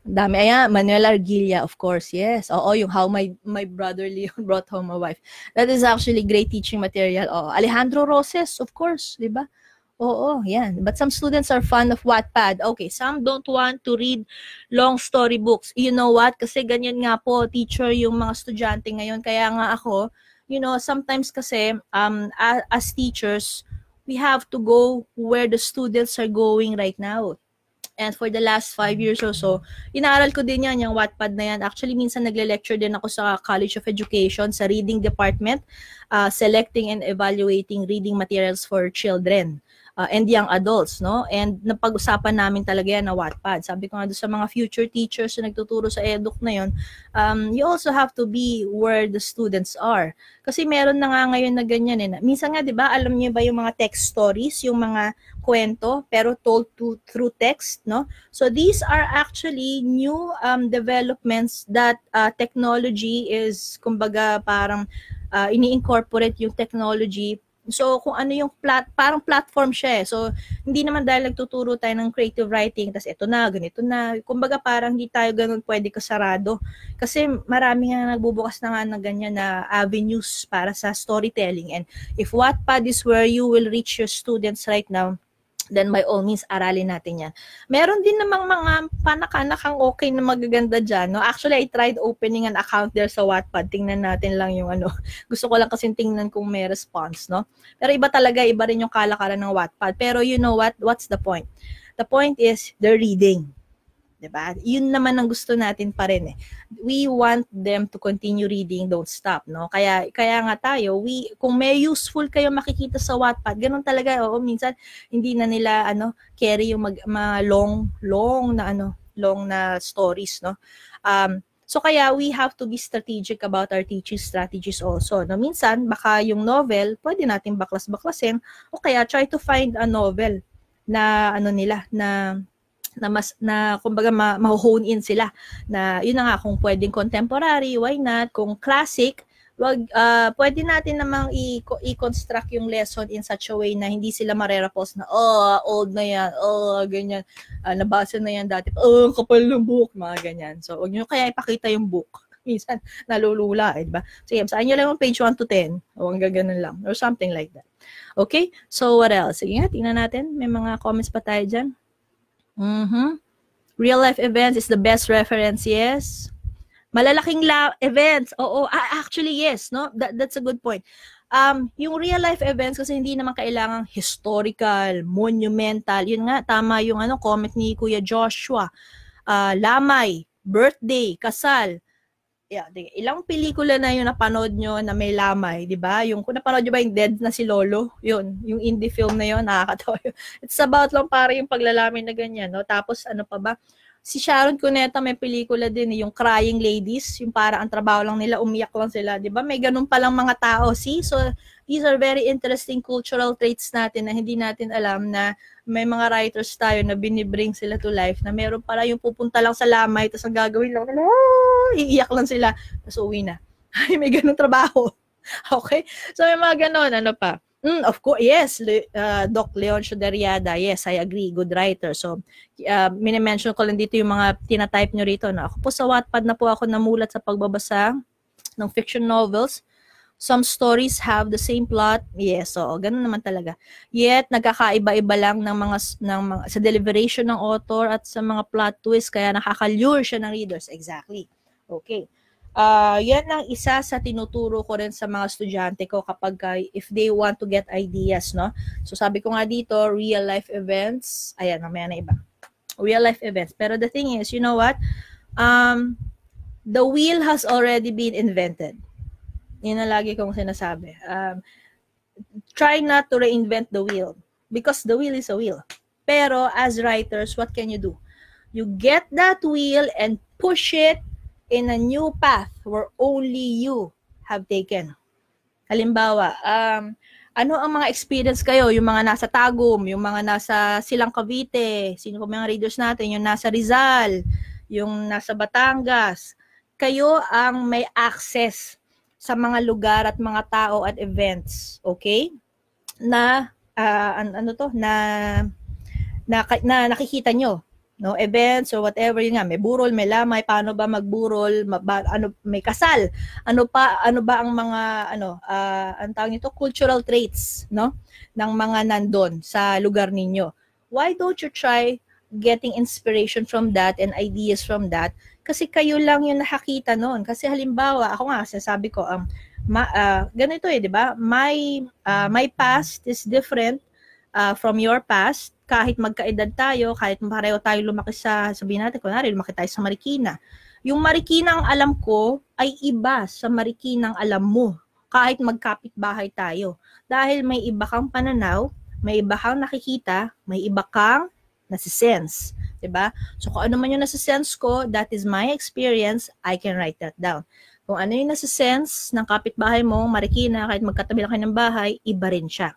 dami. Ayan, Manuel Argilla, of course, yes. Oo, yung How My, my Brother Leon Brought Home a Wife. That is actually great teaching material. Oo, Alejandro Roses, of course, di ba? Oo, yan. But some students are fond of Wattpad. Okay, some don't want to read long story books. You know what? Kasi ganyan nga po, teacher, yung mga estudyante ngayon. Kaya nga ako, you know, sometimes kasi um, as teachers, we have to go where the students are going right now. And for the last five mm-hmm. years or so, inaaral ko din yan, yung Wattpad na yan. Actually, minsan nagle-lecture din ako sa College of Education, sa reading department, uh, selecting and evaluating reading materials for children uh, and young adults, no? And napag-usapan namin talaga yan na Wattpad. Sabi ko nga doon sa mga future teachers na nagtuturo sa EDUC na yun, um, you also have to be where the students are. Kasi meron na nga ngayon na ganyan eh. Minsan nga, di ba, alam niyo ba yung mga text stories, yung mga kwento, pero told to, through text, no? So these are actually new um, developments that uh, technology is, kumbaga, parang uh, ini-incorporate yung technology So, kung ano yung plat, parang platform siya eh. So, hindi naman dahil nagtuturo tayo ng creative writing, tas ito na, ganito na. Kumbaga parang hindi tayo ganun pwede kasarado. Kasi marami nga nagbubukas na nga ng ganyan na avenues para sa storytelling. And if Wattpad is where you will reach your students right now, then by all means, aralin natin yan. Meron din namang mga panakanak ang okay na magaganda dyan. No? Actually, I tried opening an account there sa Wattpad. Tingnan natin lang yung ano. Gusto ko lang kasi tingnan kung may response. No? Pero iba talaga, iba rin yung kalakaran ng Wattpad. Pero you know what? What's the point? The point is, the reading. 'Diba? Yun naman ang gusto natin pa rin eh. We want them to continue reading, don't stop, no? Kaya kaya nga tayo, we kung may useful kayo makikita sa Wattpad, ganun talaga. Oo, minsan hindi na nila ano, carry yung mag, mga long long na ano, long na stories, no? Um, So kaya we have to be strategic about our teaching strategies also. No, minsan baka yung novel, pwede nating baklas-baklasin o kaya try to find a novel na ano nila na na mas na kumbaga ma, ma-hone in sila na yun na nga kung pwedeng contemporary why not kung classic wag uh, pwede natin namang i-construct yung lesson in such a way na hindi sila marerapos na oh old na yan oh ganyan uh, nabasa na yan dati oh kapal ng book mga ganyan so wag niyo kaya ipakita yung book minsan nalulula, eh, di ba? Sige, so, saan lang yung page 1 to 10. O hanggang ganun lang. Or something like that. Okay? So, what else? Sige nga, tingnan natin. May mga comments pa tayo diyan Mm-hmm. Real life events is the best reference, yes. Malalaking la- events, oo, actually yes, no? That, that's a good point. Um, yung real life events kasi hindi naman kailangang historical, monumental. Yun nga, tama yung ano, comment ni Kuya Joshua. Uh, lamay, birthday, kasal, yeah, di, ilang pelikula na yung napanood nyo na may lamay, di ba? Yung, kung napanood nyo ba yung Dead na si Lolo, yun, yung indie film na yun, nakakatawa yun. It's about lang para yung paglalami na ganyan, no? Tapos, ano pa ba? Si Sharon Cuneta may pelikula din, yung Crying Ladies, yung para ang trabaho lang nila, umiyak lang sila, di ba? May ganun palang mga tao, see? So, these are very interesting cultural traits natin na hindi natin alam na may mga writers tayo na binibring sila to life na meron pala yung pupunta lang sa lamay tapos ang gagawin lang, oh, iiyak lang sila tapos uwi na. Ay, may ganun trabaho. okay? So may mga ganun, ano pa? Mm, of course, yes, Le, uh, Doc Leon Choderiada, yes, I agree, good writer. So, uh, um, minimension ko lang dito yung mga tinatype nyo rito. No? ako po sa Wattpad na po ako namulat sa pagbabasa ng fiction novels Some stories have the same plot. Yes, so ganun naman talaga. Yet nagkakaiba-iba lang ng mga ng mga sa deliberation ng author at sa mga plot twist kaya nakaka-lure siya ng readers. Exactly. Okay. Uh, yan ang isa sa tinuturo ko rin sa mga estudyante ko kapag uh, if they want to get ideas, no? So sabi ko nga dito, real life events. Ayan, mamaya na iba. Real life events. Pero the thing is, you know what? Um, the wheel has already been invented. Yun ang lagi kong sinasabi. Um, try not to reinvent the wheel because the wheel is a wheel. Pero as writers, what can you do? You get that wheel and push it in a new path where only you have taken. Halimbawa, um, ano ang mga experience kayo? Yung mga nasa Tagum, yung mga nasa Silang Cavite, sino pa mga readers natin, yung nasa Rizal, yung nasa Batangas. Kayo ang may access sa mga lugar at mga tao at events, okay? Na uh, an- ano to na, na na nakikita nyo no events or whatever yun nga may burol may lamay paano ba magburol ma, ba, ano may kasal ano pa ano ba ang mga ano uh, ang tawag nito cultural traits no ng mga nandoon sa lugar ninyo why don't you try getting inspiration from that and ideas from that kasi kayo lang yung nakakita noon. Kasi halimbawa, ako nga, sinasabi ko, um, ma, uh, ganito eh, di ba? My, uh, my past is different uh, from your past. Kahit magkaedad tayo, kahit pareho tayo lumaki sa, sabihin natin, kunwari, lumaki tayo sa Marikina. Yung Marikina ang alam ko ay iba sa Marikina ang alam mo kahit magkapit-bahay tayo. Dahil may iba kang pananaw, may iba kang nakikita, may iba kang nasisense. 'Diba? So kung ano man yung nasa sense ko, that is my experience, I can write that down. Kung ano yung nasa sense ng kapitbahay mo, Marikina, kahit magkatabi lang kayo ng bahay, iba rin siya.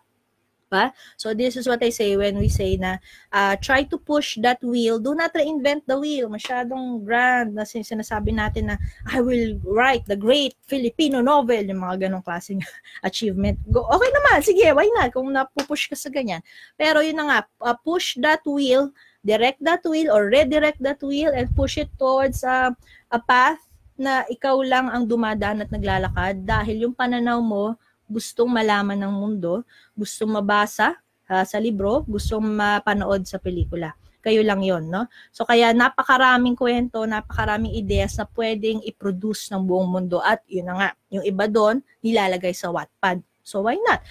Diba? So this is what I say when we say na uh, try to push that wheel. Do not reinvent the wheel. Masyadong grand na sinasabi natin na I will write the great Filipino novel, yung mga ganong klaseng achievement. Go, okay naman, sige, why not? Kung napupush ka sa ganyan. Pero yun na nga, uh, push that wheel direct that wheel or redirect that wheel and push it towards uh, a path na ikaw lang ang dumadaan at naglalakad dahil yung pananaw mo gustong malaman ng mundo, gustong mabasa uh, sa libro, gustong mapanood sa pelikula. Kayo lang yon no? So kaya napakaraming kwento, napakaraming ideas na pwedeng i-produce ng buong mundo at yun na nga, yung iba doon nilalagay sa Wattpad. So why not?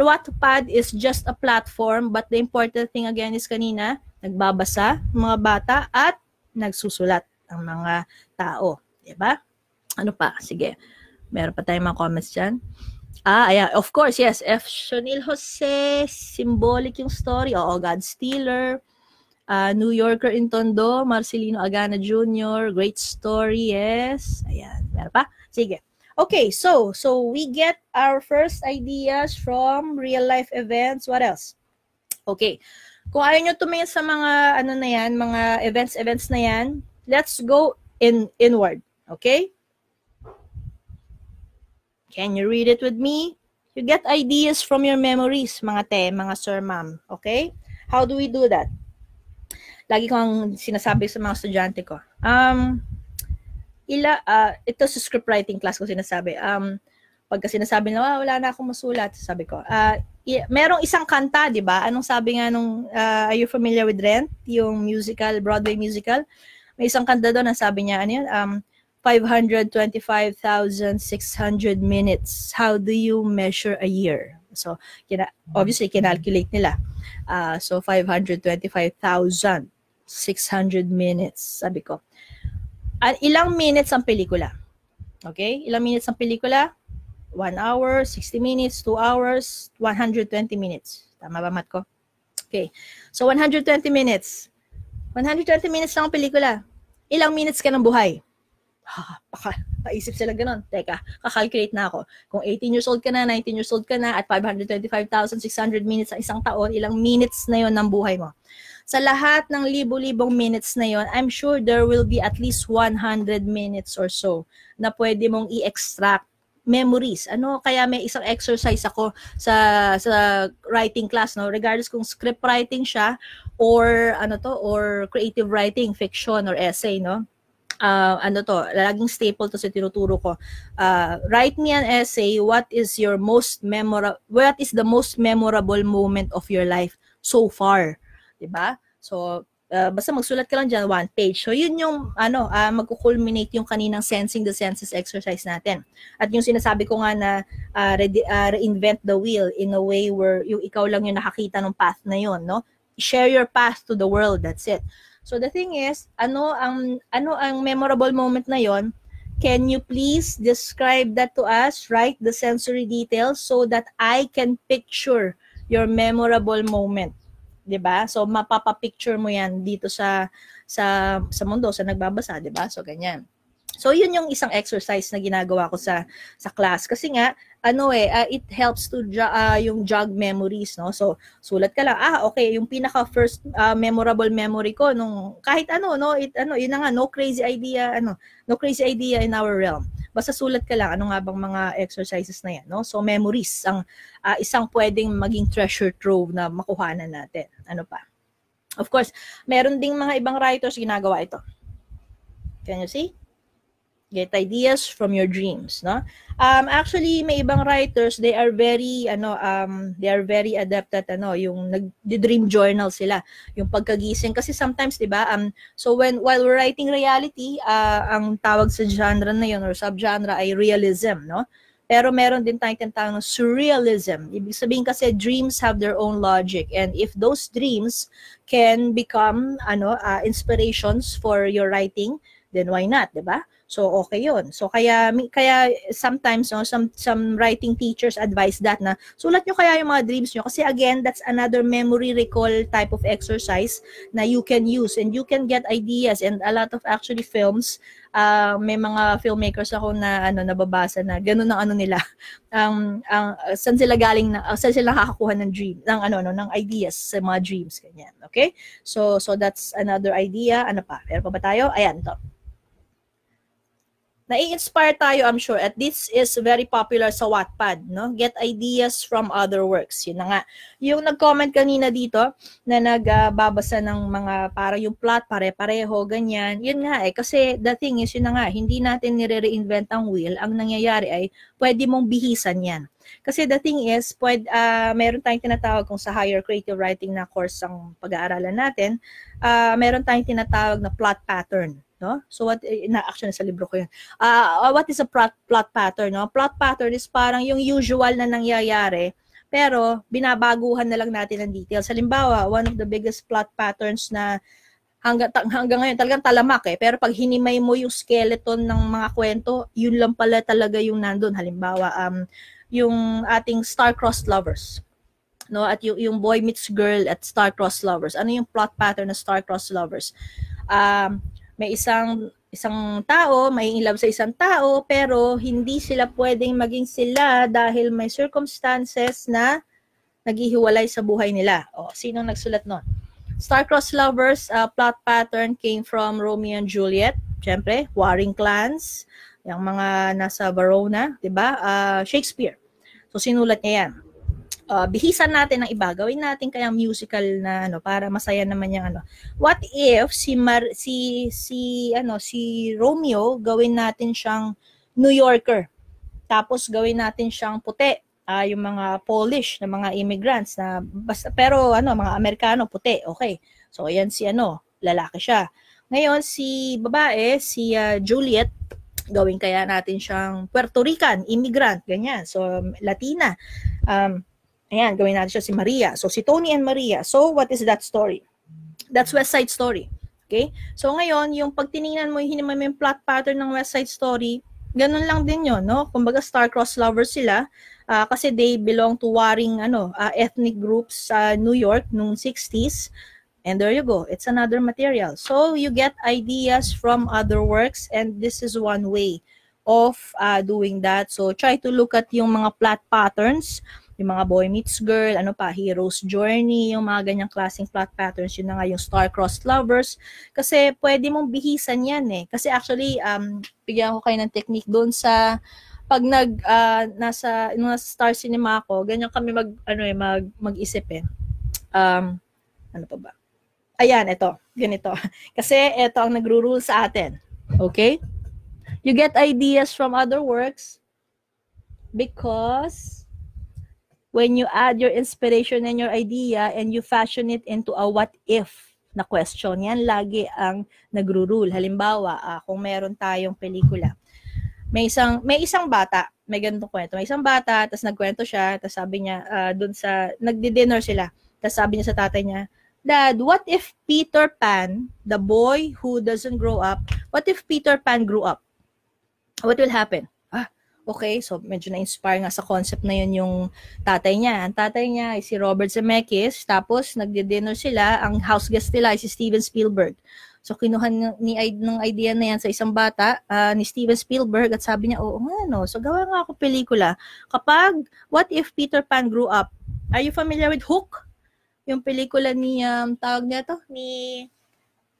Wattpad is just a platform but the important thing again is kanina, nagbabasa mga bata at nagsusulat ang mga tao. Diba? Ano pa? Sige. Meron pa tayong mga comments dyan. Ah, yeah. Of course, yes. F. Chanel Jose, symbolic yung story. Oo, God Stealer. Uh, New Yorker in Tondo, Marcelino Agana Jr., great story, yes. Ayan, meron pa? Sige. Okay, so, so we get our first ideas from real life events. What else? Okay, kung ayaw nyo tumingin sa mga, ano na yan, mga events, events na yan, let's go in inward. Okay? Can you read it with me? You get ideas from your memories, mga te, mga sir, ma'am. Okay? How do we do that? Lagi ko ang sinasabi sa mga estudyante ko. Um, ila, uh, ito sa script writing class ko sinasabi. Um, pagka sinasabi na, wala na akong masulat, sabi ko, uh, merong isang kanta, 'di ba? Anong sabi nga nung uh, are you familiar with Rent, yung musical, Broadway musical? May isang kanta doon na sabi niya ano yun, um 525,600 minutes. How do you measure a year? So, kina- obviously, kinalculate nila. Uh, so, 525,600 minutes, sabi ko. At ah, ilang minutes ang pelikula? Okay? Ilang minutes ang pelikula? 1 hour, 60 minutes, 2 hours, 120 minutes. Tama ba, Mat ko? Okay. So, 120 minutes. 120 minutes lang ang pelikula. Ilang minutes ka ng buhay? Ha, baka, paisip sila ganun. Teka, kakalculate na ako. Kung 18 years old ka na, 19 years old ka na, at 525,600 minutes sa isang taon, ilang minutes na yon ng buhay mo. Sa lahat ng libo-libong minutes na yon, I'm sure there will be at least 100 minutes or so na pwede mong i-extract memories. Ano, kaya may isang exercise ako sa sa writing class, no, regardless kung script writing siya or ano to or creative writing, fiction or essay, no. Uh, ano to, laging staple to sa tinuturo ko. Uh, write me an essay, what is your most memorable, what is the most memorable moment of your life so far? 'Di ba? So, uh, basta magsulat ka lang dyan, one page. So, yun yung, ano, uh, magkukulminate yung kaninang sensing the senses exercise natin. At yung sinasabi ko nga na uh, ah, re- uh, reinvent the wheel in a way where yung ikaw lang yung nakakita ng path na yun, no? Share your path to the world, that's it. So, the thing is, ano ang, ano ang memorable moment na yon Can you please describe that to us? Write the sensory details so that I can picture your memorable moment. 'di ba? So mapapa-picture mo 'yan dito sa sa sa mundo sa nagbabasa, 'di ba? So ganyan. So yun yung isang exercise na ginagawa ko sa sa class kasi nga ano eh uh, it helps to ju- uh, yung jog memories no. So sulat ka lang ah okay yung pinaka first uh, memorable memory ko nung kahit ano no it ano yun na nga no crazy idea ano no crazy idea in our realm. Basta sulat ka lang, ano nga bang mga exercises na yan, no? So, memories, ang uh, isang pwedeng maging treasure trove na makuhanan natin. Ano pa? Of course, meron ding mga ibang writers ginagawa ito. Can you see? Get ideas from your dreams, no? Um, actually, may ibang writers, they are very, ano, um, they are very adept at, ano, yung nag-dream journal sila, yung pagkagising. Kasi sometimes, di ba, um, so when, while we're writing reality, uh, ang tawag sa genre na yun or subgenre ay realism, no? Pero meron din tayong tinatawag ng surrealism. Ibig sabihin kasi dreams have their own logic and if those dreams can become ano uh, inspirations for your writing, then why not, 'di ba? So okay 'yon. So kaya kaya sometimes no, some some writing teachers advise that na sulat nyo kaya yung mga dreams nyo kasi again that's another memory recall type of exercise na you can use and you can get ideas and a lot of actually films uh, may mga filmmakers ako na ano nababasa na ganun ang ano nila ang um, ang uh, saan sila galing na uh, saan sila nakakakuha ng dream ng ano no ng ideas sa mga dreams ganyan okay so so that's another idea ano pa pero pa ba tayo ayan to nai-inspire tayo, I'm sure, at this is very popular sa Wattpad, no? Get ideas from other works. Yun na nga. Yung nag-comment kanina dito na nagbabasa uh, ng mga para yung plot, pare-pareho, ganyan. Yun nga eh. Kasi the thing is, yun na nga, hindi natin nire-reinvent ang wheel. Ang nangyayari ay pwede mong bihisan yan. Kasi the thing is, pwede, uh, ah, meron tayong tinatawag kung sa higher creative writing na course ang pag-aaralan natin, uh, meron tayong tinatawag na plot pattern no? So what eh, na action sa libro ko 'yan. Uh, ah, what is a plot, plot pattern, no? Plot pattern is parang yung usual na nangyayari pero binabaguhan na lang natin ang details. Halimbawa, one of the biggest plot patterns na hanggang hanggang ngayon talagang talamak eh. Pero pag hinimay mo yung skeleton ng mga kwento, yun lang pala talaga yung nandoon. Halimbawa, um yung ating star-crossed lovers no at yung, yung boy meets girl at star-crossed lovers ano yung plot pattern ng star-crossed lovers um may isang isang tao, may in love sa isang tao, pero hindi sila pwedeng maging sila dahil may circumstances na naghihiwalay sa buhay nila. O, sinong nagsulat nun? Star-crossed lovers uh, plot pattern came from Romeo and Juliet, syempre, warring clans, yung mga nasa Verona, 'di ba? Uh, Shakespeare. So sinulat niya 'yan uh, bihisan natin ang iba, gawin natin kaya musical na ano para masaya naman yung ano. What if si Mar- si si ano si Romeo gawin natin siyang New Yorker. Tapos gawin natin siyang puti, uh, yung mga Polish na mga immigrants na basta pero ano mga Amerikano puti. Okay. So ayan si ano, lalaki siya. Ngayon si babae, si uh, Juliet gawin kaya natin siyang Puerto Rican, immigrant, ganyan. So Latina. Um, Ayan, gawin natin siya si Maria. So, si Tony and Maria. So, what is that story? That's West Side Story. Okay? So, ngayon, yung pagtiningnan mo, hiniman mo yung plot pattern ng West Side Story, ganun lang din yon no? Kumbaga, star-crossed lovers sila uh, kasi they belong to warring ano, uh, ethnic groups sa uh, New York noong 60s. And there you go. It's another material. So, you get ideas from other works and this is one way of uh, doing that. So, try to look at yung mga plot patterns yung mga boy meets girl, ano pa, hero's journey, yung mga ganyang klaseng plot patterns, yun na nga yung star-crossed lovers. Kasi pwede mong bihisan yan eh. Kasi actually, um, bigyan ko kayo ng technique doon sa pag nag uh, nasa nung nasa Star Cinema ako, ganyan kami mag ano eh mag mag-isip eh. Um ano pa ba? Ayan, ito. Ganito. Kasi ito ang nagro-rule sa atin. Okay? You get ideas from other works because when you add your inspiration and your idea and you fashion it into a what if na question. Yan lagi ang nagrurule. Halimbawa, uh, kung meron tayong pelikula, may isang may isang bata, may ganitong kwento. May isang bata, tapos nagkwento siya, tapos sabi niya uh, ah, doon sa nagdi-dinner sila. Tapos sabi niya sa tatay niya, Dad, what if Peter Pan, the boy who doesn't grow up, what if Peter Pan grew up? What will happen? Okay, so medyo na-inspire nga sa concept na yun yung tatay niya. Ang tatay niya ay si Robert Zemeckis, tapos nagdi-dinner sila. Ang house guest nila ay si Steven Spielberg. So kinuha ni ng idea na yan sa isang bata uh, ni Steven Spielberg at sabi niya, oo nga no, so gawa nga ako pelikula. Kapag, what if Peter Pan grew up? Are you familiar with Hook? Yung pelikula ni, um, tawag niya to? Ni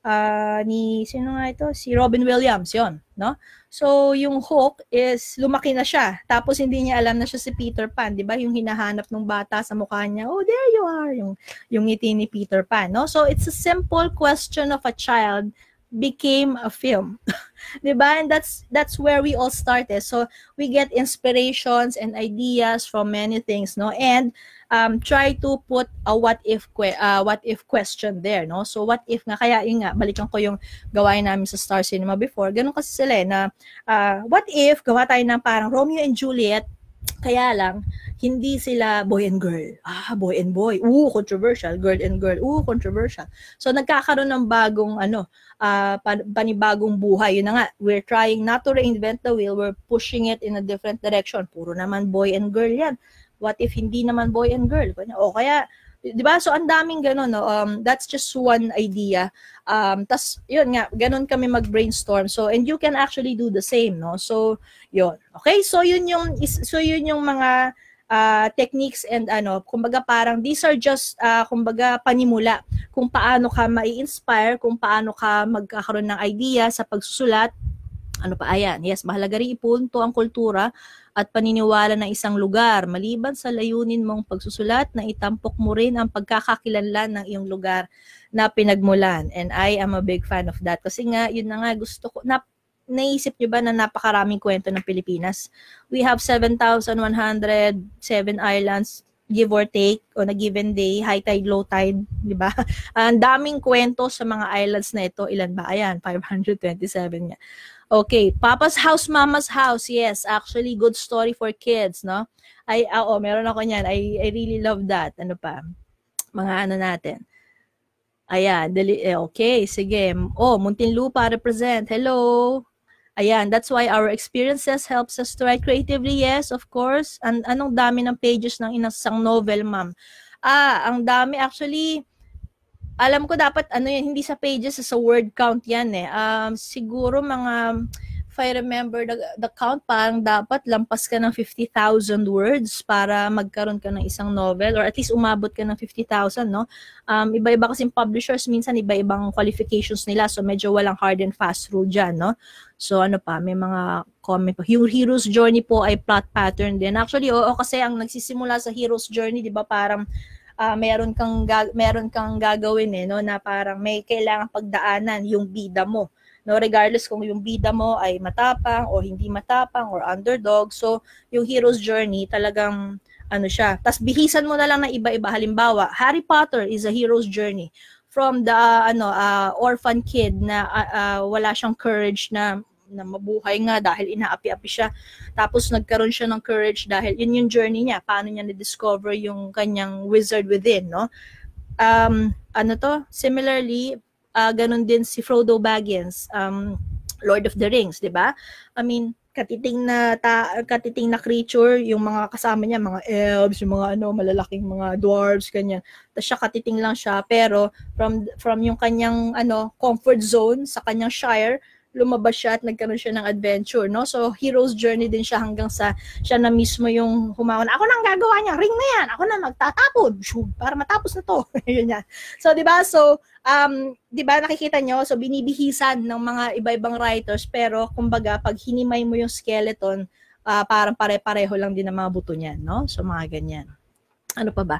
uh, ni sino nga ito? Si Robin Williams, 'yon, no? So yung hook is lumaki na siya. Tapos hindi niya alam na siya si Peter Pan, 'di ba? Yung hinahanap ng bata sa mukha niya. Oh, there you are, yung yung ngiti ni Peter Pan, no? So it's a simple question of a child became a film. 'Di ba? And that's that's where we all started. Eh. So we get inspirations and ideas from many things, no? And um, try to put a what if que- uh, what if question there, no? So what if nga kaya yun nga balikan ko yung gawain namin sa Star Cinema before. Ganun kasi sila eh, na uh, what if gawa tayo ng parang Romeo and Juliet kaya lang, hindi sila boy and girl. Ah, boy and boy. Ooh, controversial. Girl and girl. Ooh, controversial. So, nagkakaroon ng bagong, ano, uh, panibagong buhay. Yun na nga, we're trying not to reinvent the wheel. We're pushing it in a different direction. Puro naman boy and girl yan. What if hindi naman boy and girl? O kaya, di ba? So, ang daming ganun, no? Um, that's just one idea. Um, tas, yun nga, ganun kami mag-brainstorm. So, and you can actually do the same, no? So, yun. Okay? So, yun yung, so yun yung mga uh, techniques and ano, kumbaga parang these are just, uh, kumbaga panimula kung paano ka mai-inspire, kung paano ka magkakaroon ng idea sa pagsusulat, ano pa, ayan, yes, mahalaga rin ipunto ang kultura at paniniwala ng isang lugar, maliban sa layunin mong pagsusulat na itampok mo rin ang pagkakakilanlan ng iyong lugar na pinagmulan. And I am a big fan of that. Kasi nga, yun na nga, gusto ko, na, naisip nyo ba na napakaraming kwento ng Pilipinas? We have 7,107 islands, give or take, on a given day, high tide, low tide, di ba? Ang daming kwento sa mga islands na ito. Ilan ba? Ayan, 527 niya. Okay, Papa's House, Mama's House. Yes, actually, good story for kids, no? Ay, ah, oo, oh, meron ako niyan. I, I really love that. Ano pa? Mga ano natin. Ayan, deli- eh, okay, sige. Oh, Muntin Muntinlupa represent. Hello. Ayan, that's why our experiences helps us to write creatively. Yes, of course. And anong dami ng pages ng inasang novel, ma'am? Ah, ang dami actually alam ko dapat ano yan, hindi sa pages, sa word count yan eh. Um, siguro mga, if I remember the, the count, parang dapat lampas ka ng 50,000 words para magkaroon ka ng isang novel or at least umabot ka ng 50,000, no? Um, iba-iba kasing publishers, minsan iba-ibang qualifications nila, so medyo walang hard and fast rule dyan, no? So ano pa, may mga comment pa. Yung hero's journey po ay plot pattern din. Actually, oo, kasi ang nagsisimula sa hero's journey, di ba, parang uh, meron kang gag- meron kang gagawin eh no na parang may kailangan pagdaanan yung bida mo no regardless kung yung bida mo ay matapang o hindi matapang or underdog so yung hero's journey talagang ano siya tas bihisan mo na lang ng iba-iba halimbawa Harry Potter is a hero's journey from the uh, ano uh, orphan kid na uh, uh, wala siyang courage na na mabuhay nga dahil inaapi-api siya. Tapos nagkaroon siya ng courage dahil yun yung journey niya, paano niya na-discover yung kanyang wizard within, no? Um, ano to? Similarly, uh, ganun din si Frodo Baggins, um, Lord of the Rings, di ba? I mean, katiting na ta, katiting na creature yung mga kasama niya mga elves yung mga ano malalaking mga dwarves kanya tapos siya katiting lang siya pero from from yung kanyang ano comfort zone sa kanyang shire lumabas siya at nagkaroon siya ng adventure, no? So, hero's journey din siya hanggang sa siya na mismo yung humahon. Ako na ang gagawa niya, ring na yan, ako na magtatapon, para matapos na to. Yun yan. So, di ba? So, um, di ba nakikita nyo? So, binibihisan ng mga iba-ibang writers, pero kumbaga, pag hinimay mo yung skeleton, uh, parang pare-pareho lang din ang mga buto niyan, no? So, mga ganyan. Ano pa ba?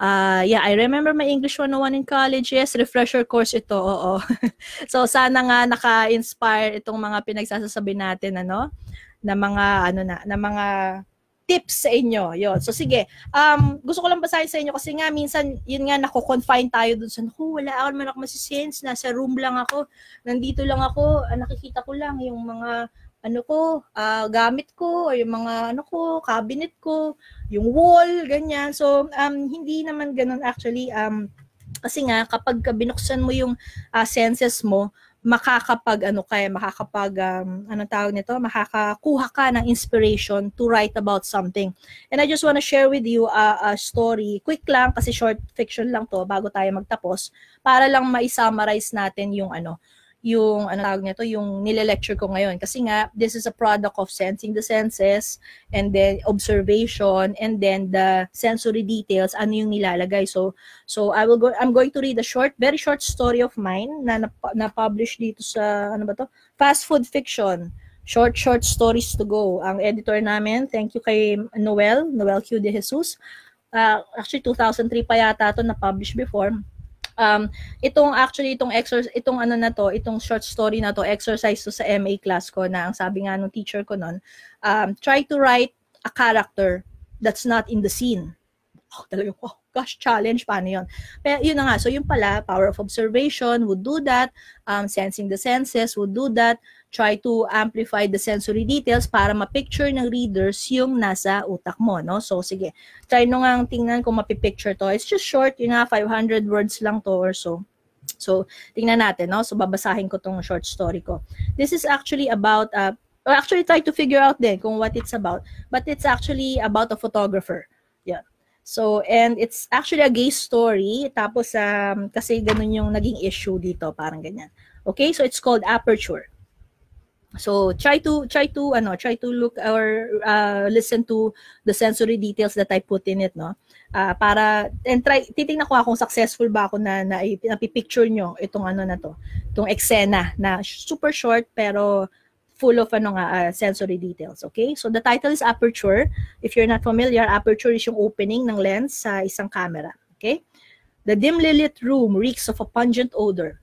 Uh, yeah, I remember my English 101 in college. Yes, refresher course ito, oo. so sana nga naka-inspire itong mga pinagsasasabi natin, ano, na mga, ano na, na mga tips sa inyo. Yun. So sige, um, gusto ko lang basahin sa inyo kasi nga minsan, yun nga, nako-confine tayo dun sa, naku, wala ako naman ako masisense, nasa room lang ako, nandito lang ako, ah, nakikita ko lang yung mga ano ko, uh, gamit ko, o yung mga ano ko, cabinet ko, yung wall, ganyan. So, um, hindi naman ganun actually. Um, kasi nga, kapag binuksan mo yung uh, senses mo, makakapag ano kay eh, makakapag um, anong tawag nito makakakuha ka ng inspiration to write about something and i just want to share with you a, a story quick lang kasi short fiction lang to bago tayo magtapos para lang ma-summarize natin yung ano yung ano tawag to yung nile-lecture ko ngayon kasi nga this is a product of sensing the senses and then observation and then the sensory details ano yung nilalagay so so I will go I'm going to read a short very short story of mine na na-publish dito sa ano ba to fast food fiction short short stories to go ang editor namin thank you kay Noel Noel Q de Jesus uh, actually 2003 pa yata to na publish before um, itong actually itong exercise itong ano na to, itong short story na to, exercise to sa MA class ko na ang sabi nga nung teacher ko noon, um, try to write a character that's not in the scene oh, talaga, oh, gosh, challenge, paano yun? Pero yun na nga, so yung pala, power of observation would do that, um, sensing the senses would do that, try to amplify the sensory details para ma-picture ng readers yung nasa utak mo, no? So, sige, try nyo nga tingnan kung mapipicture to. It's just short, yun nga, 500 words lang to or so. So, tingnan natin, no? So, babasahin ko tong short story ko. This is actually about, uh, or actually try to figure out din kung what it's about. But it's actually about a photographer So, and it's actually a gay story. Tapos, um, kasi ganun yung naging issue dito, parang ganyan. Okay, so it's called Aperture. So, try to, try to, ano, try to look or uh, listen to the sensory details that I put in it, no? Uh, para, and try, titingnan ko kung successful ba ako na, na na, picture nyo itong ano na to, itong eksena na super short pero full of ano nga, uh, sensory details. Okay? So the title is aperture. If you're not familiar, aperture is yung opening ng lens sa isang camera. Okay? The dimly lit room reeks of a pungent odor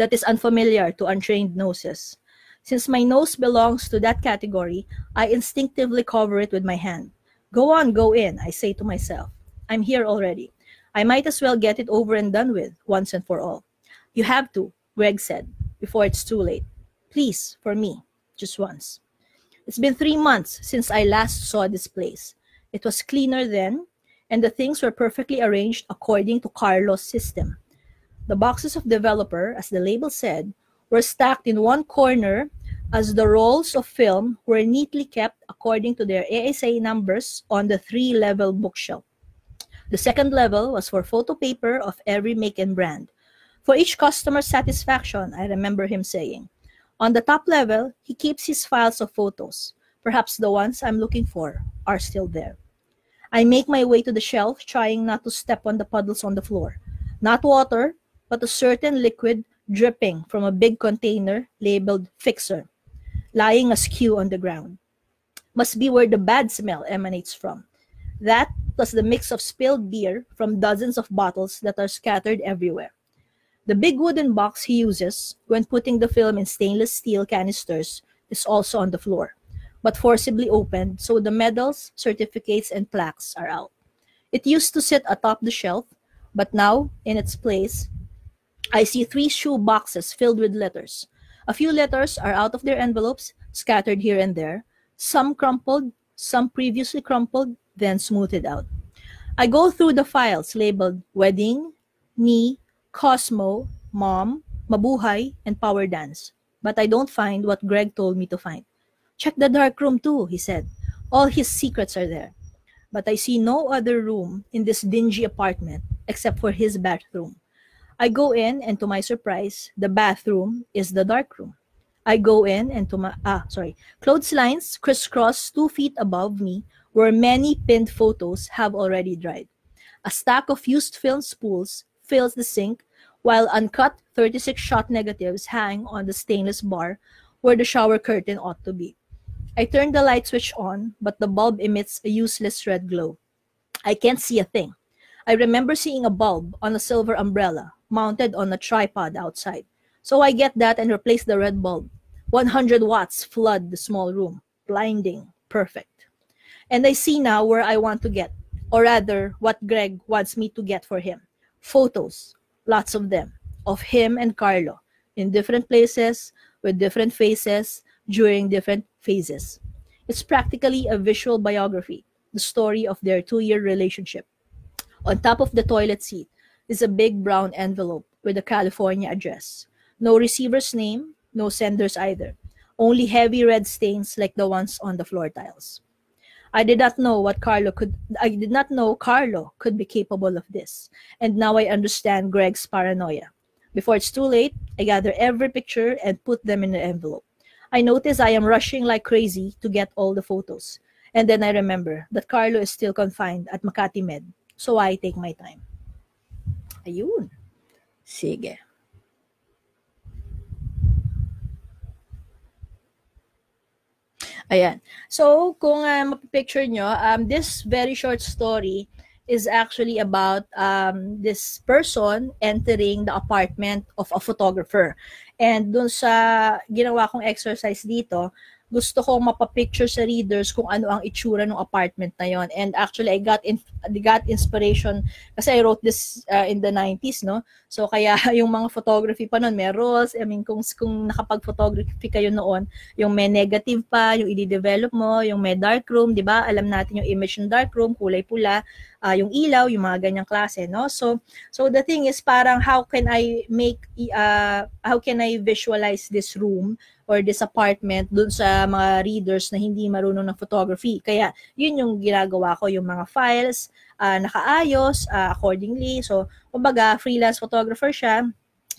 that is unfamiliar to untrained noses. Since my nose belongs to that category, I instinctively cover it with my hand. Go on, go in, I say to myself. I'm here already. I might as well get it over and done with once and for all. You have to, Greg said, before it's too late. Please, for me. just once. It's been three months since I last saw this place. It was cleaner then, and the things were perfectly arranged according to Carlos' system. The boxes of developer, as the label said, were stacked in one corner as the rolls of film were neatly kept according to their ASA numbers on the three level bookshelf. The second level was for photo paper of every make and brand. For each customer's satisfaction, I remember him saying. On the top level, he keeps his files of photos. Perhaps the ones I'm looking for are still there. I make my way to the shelf, trying not to step on the puddles on the floor. Not water, but a certain liquid dripping from a big container labeled Fixer, lying askew on the ground. Must be where the bad smell emanates from. That plus the mix of spilled beer from dozens of bottles that are scattered everywhere. The big wooden box he uses when putting the film in stainless steel canisters is also on the floor, but forcibly opened, so the medals, certificates, and plaques are out. It used to sit atop the shelf, but now, in its place, I see three shoe boxes filled with letters. A few letters are out of their envelopes, scattered here and there, some crumpled, some previously crumpled, then smoothed out. I go through the files labeled wedding, knee, Cosmo, Mom, Mabuhay, and Power Dance. But I don't find what Greg told me to find. Check the dark room too, he said. All his secrets are there. But I see no other room in this dingy apartment except for his bathroom. I go in, and to my surprise, the bathroom is the dark room. I go in, and to my ah, sorry, clotheslines crisscross two feet above me, where many pinned photos have already dried. A stack of used film spools fills the sink, while uncut 36 shot negatives hang on the stainless bar where the shower curtain ought to be. I turn the light switch on, but the bulb emits a useless red glow. I can't see a thing. I remember seeing a bulb on a silver umbrella mounted on a tripod outside. So I get that and replace the red bulb. 100 watts flood the small room. Blinding. Perfect. And I see now where I want to get, or rather, what Greg wants me to get for him photos, lots of them, of him and Carlo in different places with different faces during different phases. It's practically a visual biography, the story of their two year relationship. On top of the toilet seat is a big brown envelope with a California address. No receiver's name, no sender's either, only heavy red stains like the ones on the floor tiles. I did not know what Carlo could I did not know Carlo could be capable of this. And now I understand Greg's paranoia. Before it's too late, I gather every picture and put them in an envelope. I notice I am rushing like crazy to get all the photos. And then I remember that Carlo is still confined at Makati Med. So I take my time. Ayun. Sige. Ayan. So, kung uh, mapipicture nyo, um, this very short story is actually about um, this person entering the apartment of a photographer. And dun sa ginawa kong exercise dito, gusto ko mapapicture sa readers kung ano ang itsura ng apartment na yon. And actually, I got in, got inspiration kasi I wrote this uh, in the 90s, no? So, kaya yung mga photography pa noon, may rules. I mean, kung, kung nakapag-photography kayo noon, yung may negative pa, yung i-develop mo, yung may dark room, di ba? Alam natin yung image ng dark room, kulay pula, uh, yung ilaw, yung mga ganyang klase, no? So, so the thing is parang how can I make, uh, how can I visualize this room or disappointment dun sa mga readers na hindi marunong ng photography. Kaya yun yung ginagawa ko, yung mga files, uh, nakaayos uh, accordingly. So, kumbaga, freelance photographer siya,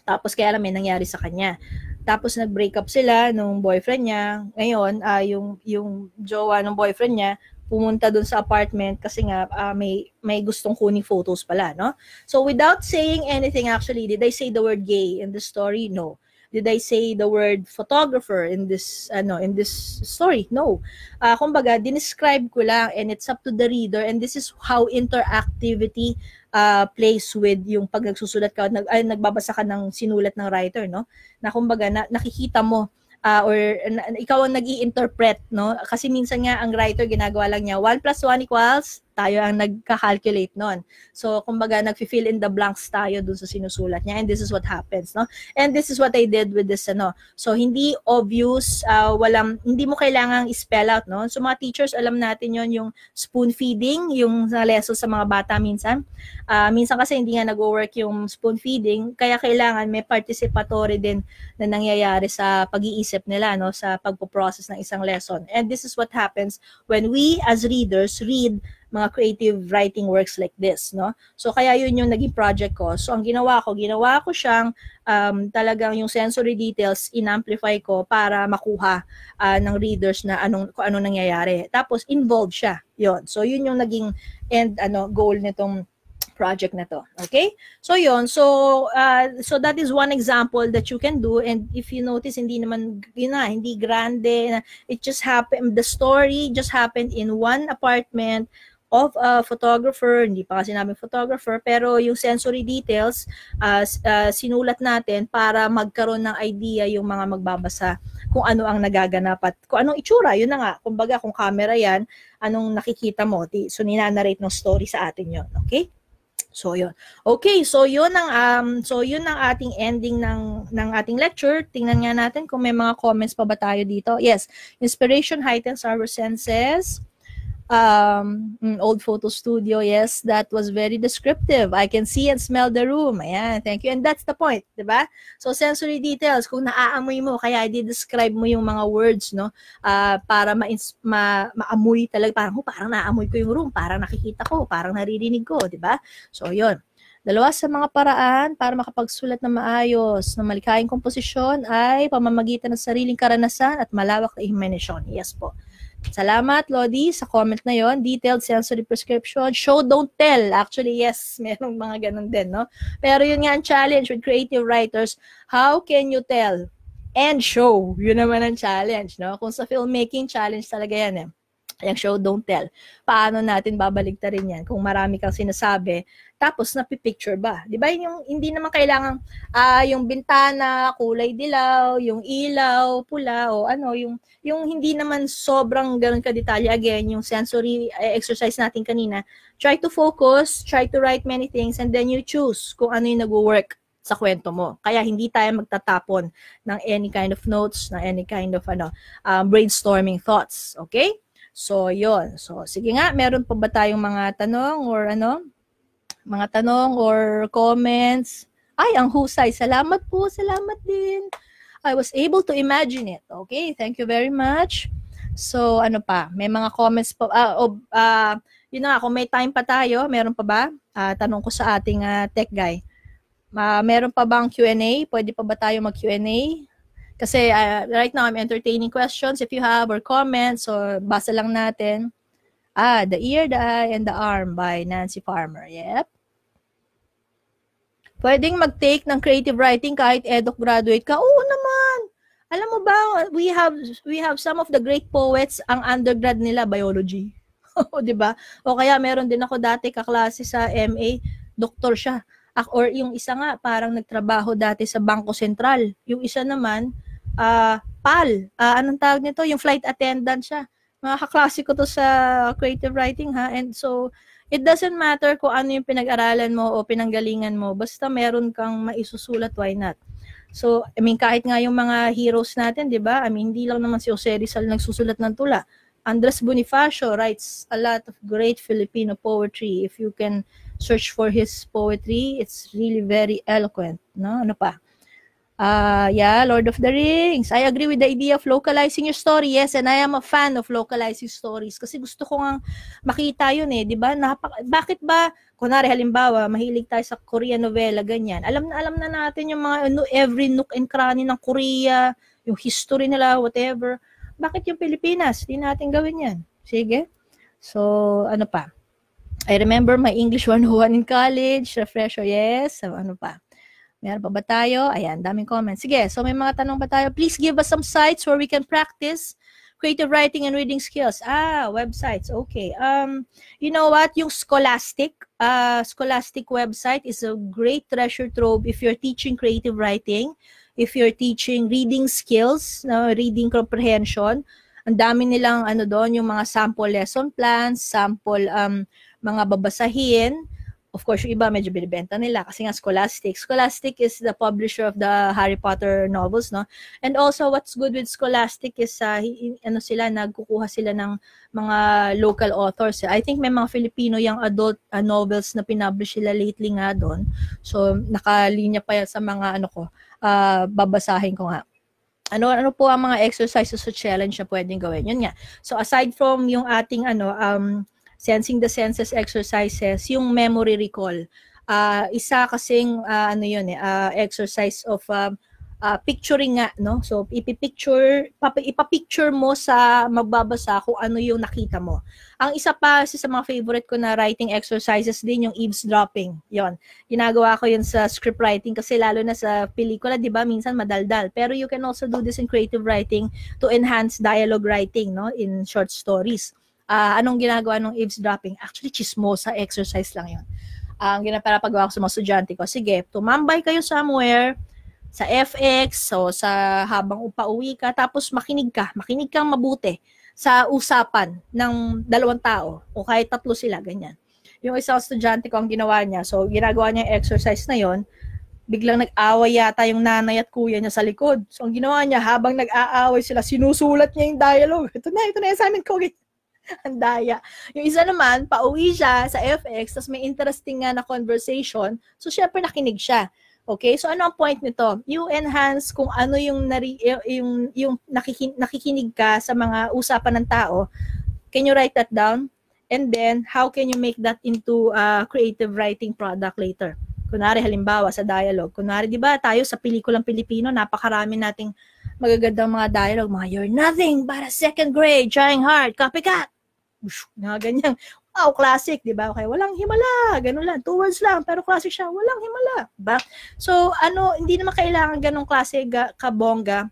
tapos kaya alam may nangyari sa kanya. Tapos nag-break up sila nung boyfriend niya. Ngayon, uh, yung, yung jowa ng boyfriend niya, pumunta doon sa apartment kasi nga uh, may may gustong kuning photos pala no so without saying anything actually did I say the word gay in the story no Did I say the word photographer in this ano in this story? No. Uh, kumbaga, dinescribe ko lang and it's up to the reader and this is how interactivity uh, plays with yung pag nagsusulat ka, nag, ay, nagbabasa ka ng sinulat ng writer, no? Na kumbaga, na, nakikita mo uh, or na, ikaw ang nag interpret no? Kasi minsan nga ang writer ginagawa lang niya 1 plus 1 equals tayo ang nagka-calculate noon. So, kumbaga, nag-fill in the blanks tayo dun sa sinusulat niya. And this is what happens, no? And this is what I did with this, ano. So, hindi obvious, uh, walang, hindi mo kailangang spell out, no? So, mga teachers, alam natin yon yung spoon feeding, yung lesson sa mga bata minsan. Uh, minsan kasi hindi nga nag-work yung spoon feeding, kaya kailangan may participatory din na nangyayari sa pag-iisip nila, no? Sa pagpo-process ng isang lesson. And this is what happens when we as readers read mga creative writing works like this, no? So, kaya yun yung naging project ko. So, ang ginawa ko, ginawa ko siyang um, talagang yung sensory details, in-amplify ko para makuha uh, ng readers na anong, kung anong nangyayari. Tapos, involved siya. Yun. So, yun yung naging end ano, goal nitong project na to. Okay? So, yon So, uh, so that is one example that you can do. And if you notice, hindi naman, yun na, hindi grande. It just happened, the story just happened in one apartment of a photographer, hindi pa kasi namin photographer, pero yung sensory details, uh, uh, sinulat natin para magkaroon ng idea yung mga magbabasa kung ano ang nagaganap at kung anong itsura, yun na nga, kumbaga kung camera yan, anong nakikita mo, di, so ninanarate ng story sa atin yon okay? So yun. Okay, so yun ang um so yun ang ating ending ng ng ating lecture. Tingnan nga natin kung may mga comments pa ba tayo dito. Yes, inspiration heightens our senses um, mm, old photo studio. Yes, that was very descriptive. I can see and smell the room. Ayan, thank you. And that's the point, di ba? So, sensory details, kung naaamoy mo, kaya i-describe mo yung mga words, no? Uh, para ma, ma maamoy talaga. Parang, oh, parang naaamoy ko yung room, parang nakikita ko, parang naririnig ko, di ba? So, yon Dalawa sa mga paraan para makapagsulat ng maayos ng malikhaing komposisyon ay pamamagitan ng sariling karanasan at malawak na imahinasyon. Yes po. Salamat, Lodi, sa comment na yon. Detailed sensory prescription. Show, don't tell. Actually, yes, merong mga ganun din, no? Pero yun nga ang challenge with creative writers. How can you tell and show? Yun naman ang challenge, no? Kung sa filmmaking, challenge talaga yan, eh. Yung show, don't tell. Paano natin babaligtarin yan? Kung marami kang sinasabi tapos, napipicture ba? Di ba? Yung, hindi naman kailangan uh, ah, yung bintana, kulay dilaw, yung ilaw, pula, o ano, yung, yung hindi naman sobrang ganun ka-detalye. Again, yung sensory eh, exercise natin kanina. Try to focus, try to write many things, and then you choose kung ano yung nag-work sa kwento mo. Kaya hindi tayo magtatapon ng any kind of notes, ng any kind of ano, um, brainstorming thoughts. Okay? So, yon So, sige nga, meron pa ba tayong mga tanong or ano? mga tanong or comments. Ay, ang husay. Salamat po. Salamat din. I was able to imagine it. Okay, thank you very much. So, ano pa? May mga comments po. Uh, oh, uh, yun na nga, kung may time pa tayo, meron pa ba? Uh, tanong ko sa ating uh, tech guy. Uh, meron pa bang Q&A? Pwede pa ba tayo mag-Q&A? Kasi uh, right now, I'm entertaining questions. If you have or comments, or basa lang natin. Ah, The Ear, The Eye, and The Arm by Nancy Farmer. Yep. Pwedeng mag-take ng creative writing kahit edok graduate ka. Oo naman. Alam mo ba, we have we have some of the great poets ang undergrad nila biology. o di ba? O kaya meron din ako dati kaklase sa MA, doktor siya. Or yung isa nga parang nagtrabaho dati sa Bangko Sentral. Yung isa naman uh, PAL. Uh, anong tawag nito? Yung flight attendant siya. Mga kaklase ko to sa creative writing ha. And so It doesn't matter kung ano yung pinag-aralan mo o pinanggalingan mo, basta meron kang maisusulat, why not? So, I mean, kahit nga yung mga heroes natin, di ba? I mean, hindi lang naman si Jose Rizal nagsusulat ng tula. Andres Bonifacio writes a lot of great Filipino poetry. If you can search for his poetry, it's really very eloquent. No? Ano pa? Uh, yeah, Lord of the Rings. I agree with the idea of localizing your story. Yes, and I am a fan of localizing stories. Kasi gusto ko ngang makita yun eh, di ba? Napak- bakit ba, kunwari halimbawa, mahilig tayo sa Korean novela, ganyan. Alam na alam na natin yung mga ano, every nook and cranny ng Korea, yung history nila, whatever. Bakit yung Pilipinas? Hindi natin gawin yan. Sige. So, ano pa? I remember my English 101 in college, refresher, yes. So, ano pa? Meron pa ba tayo? Ayan, daming comments. Sige, so may mga tanong pa tayo. Please give us some sites where we can practice creative writing and reading skills. Ah, websites. Okay. Um, you know what? Yung Scholastic, uh, Scholastic website is a great treasure trove if you're teaching creative writing, if you're teaching reading skills, no, reading comprehension. Ang dami nilang ano doon, yung mga sample lesson plans, sample um, mga babasahin, Of course, yung iba medyo binibenta nila kasi nga Scholastic. Scholastic is the publisher of the Harry Potter novels, no? And also, what's good with Scholastic is uh, ano sila, nagkukuha sila ng mga local authors. I think may mga Filipino yung adult uh, novels na pinablish sila lately nga doon. So, nakalinya pa yan sa mga ano ko, uh, babasahin ko nga ano ano po ang mga exercises o challenge na pwedeng gawin. Yun nga. So aside from yung ating ano um sensing the senses exercises, yung memory recall. Uh, isa kasing uh, ano yun eh, uh, exercise of um, uh, picturing nga, no? So, ipipicture, ipapicture mo sa magbabasa kung ano yung nakita mo. Ang isa pa sa mga favorite ko na writing exercises din, yung eavesdropping. yon Ginagawa ko yun sa script writing kasi lalo na sa pelikula, di ba, minsan madaldal. Pero you can also do this in creative writing to enhance dialogue writing, no? In short stories uh, anong ginagawa ng eavesdropping? Actually, chismosa exercise lang yun. Ah, ang uh, ginapapagawa ko sa mga estudyante ko, sige, tumambay kayo somewhere, sa FX, so sa habang upauwi ka, tapos makinig ka, makinig kang mabuti sa usapan ng dalawang tao o kahit tatlo sila, ganyan. Yung isang estudyante ko ang ginawa niya, so ginagawa niya yung exercise na yon biglang nag-away yata yung nanay at kuya niya sa likod. So, ang ginawa niya, habang nag-aaway sila, sinusulat niya yung dialogue. Ito na, ito na yung assignment ko. Ang daya. Yung isa naman, pauwi siya sa FX, tapos may interesting nga na conversation, so syempre nakinig siya. Okay? So ano ang point nito? You enhance kung ano yung nari, eh, yung yung nakikin, nakikinig ka sa mga usapan ng tao. Can you write that down? And then how can you make that into a creative writing product later? Kunwari, halimbawa sa dialogue. Kunwari, 'di ba tayo sa pelikulang Pilipino, napakarami nating magagandang mga dialogue, mga you're nothing but a second grade trying hard, copycat na ganyan. Wow, classic, di ba? Okay, walang himala, ganun lang, two words lang, pero classic siya, walang himala, ba? So, ano, hindi naman kailangan ganung klase ga, kabongga,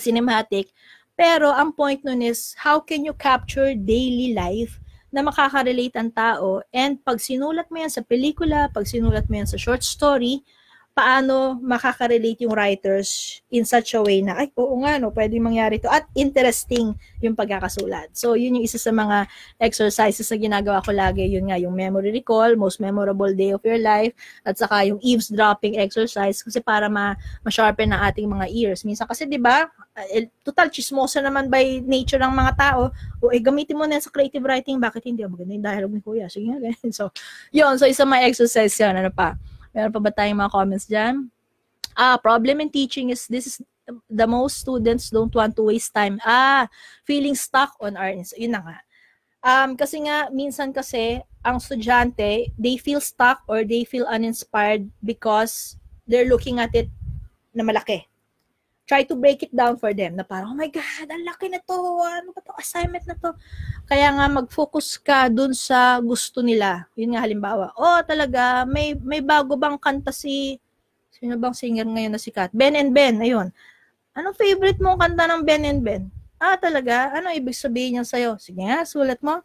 cinematic. Pero ang point nun is, how can you capture daily life na makaka-relate ang tao? And pag sinulat mo yan sa pelikula, pag sinulat mo yan sa short story, paano makaka-relate yung writers in such a way na, ay, oo nga, no, pwede mangyari to. At interesting yung pagkakasulat. So, yun yung isa sa mga exercises na ginagawa ko lagi. Yun nga, yung memory recall, most memorable day of your life, at saka yung eavesdropping exercise kasi para ma- ma-sharpen ang ating mga ears. Minsan kasi, di ba, eh, total chismosa naman by nature ng mga tao. O, eh, gamitin mo na sa creative writing, bakit hindi? Maganda yung dialogue ni Kuya. Sige nga, So, yun. So, isa may exercise yan. Ano pa? Meron pa ba tayong mga comments dyan? Ah, problem in teaching is this is the most students don't want to waste time. Ah, feeling stuck on RNs. Yun na nga. Um, kasi nga, minsan kasi, ang estudyante, they feel stuck or they feel uninspired because they're looking at it na malaki try to break it down for them na parang, oh my God, ang laki na to, ano ba to, assignment na to. Kaya nga, mag-focus ka dun sa gusto nila. Yun nga halimbawa, oh talaga, may, may bago bang kanta si, sino bang singer ngayon na sikat? Ben and Ben, ayun. Anong favorite mong kanta ng Ben and Ben? Ah, talaga? Ano ibig sabihin niya sa'yo? Sige nga, sulat mo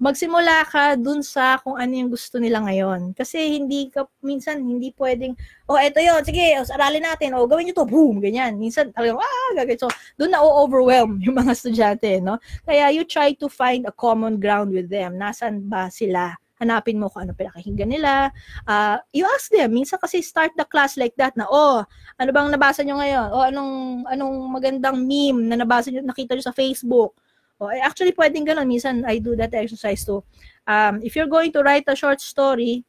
magsimula ka dun sa kung ano yung gusto nila ngayon. Kasi hindi ka, minsan, hindi pwedeng, oh, eto yun, sige, oh, aralin natin, oh, gawin nyo to, boom, ganyan. Minsan, talagang, ah, gagawin. So, dun na-overwhelm yung mga estudyante, no? Kaya you try to find a common ground with them. Nasaan ba sila? hanapin mo kung ano pinakahinggan nila. Uh, you ask them. Minsan kasi start the class like that na, oh, ano bang nabasa nyo ngayon? O oh, anong, anong magandang meme na nabasa nyo, nakita nyo sa Facebook? Oh, eh, actually, pwedeng ganun. Minsan, I do that exercise too. Um, if you're going to write a short story,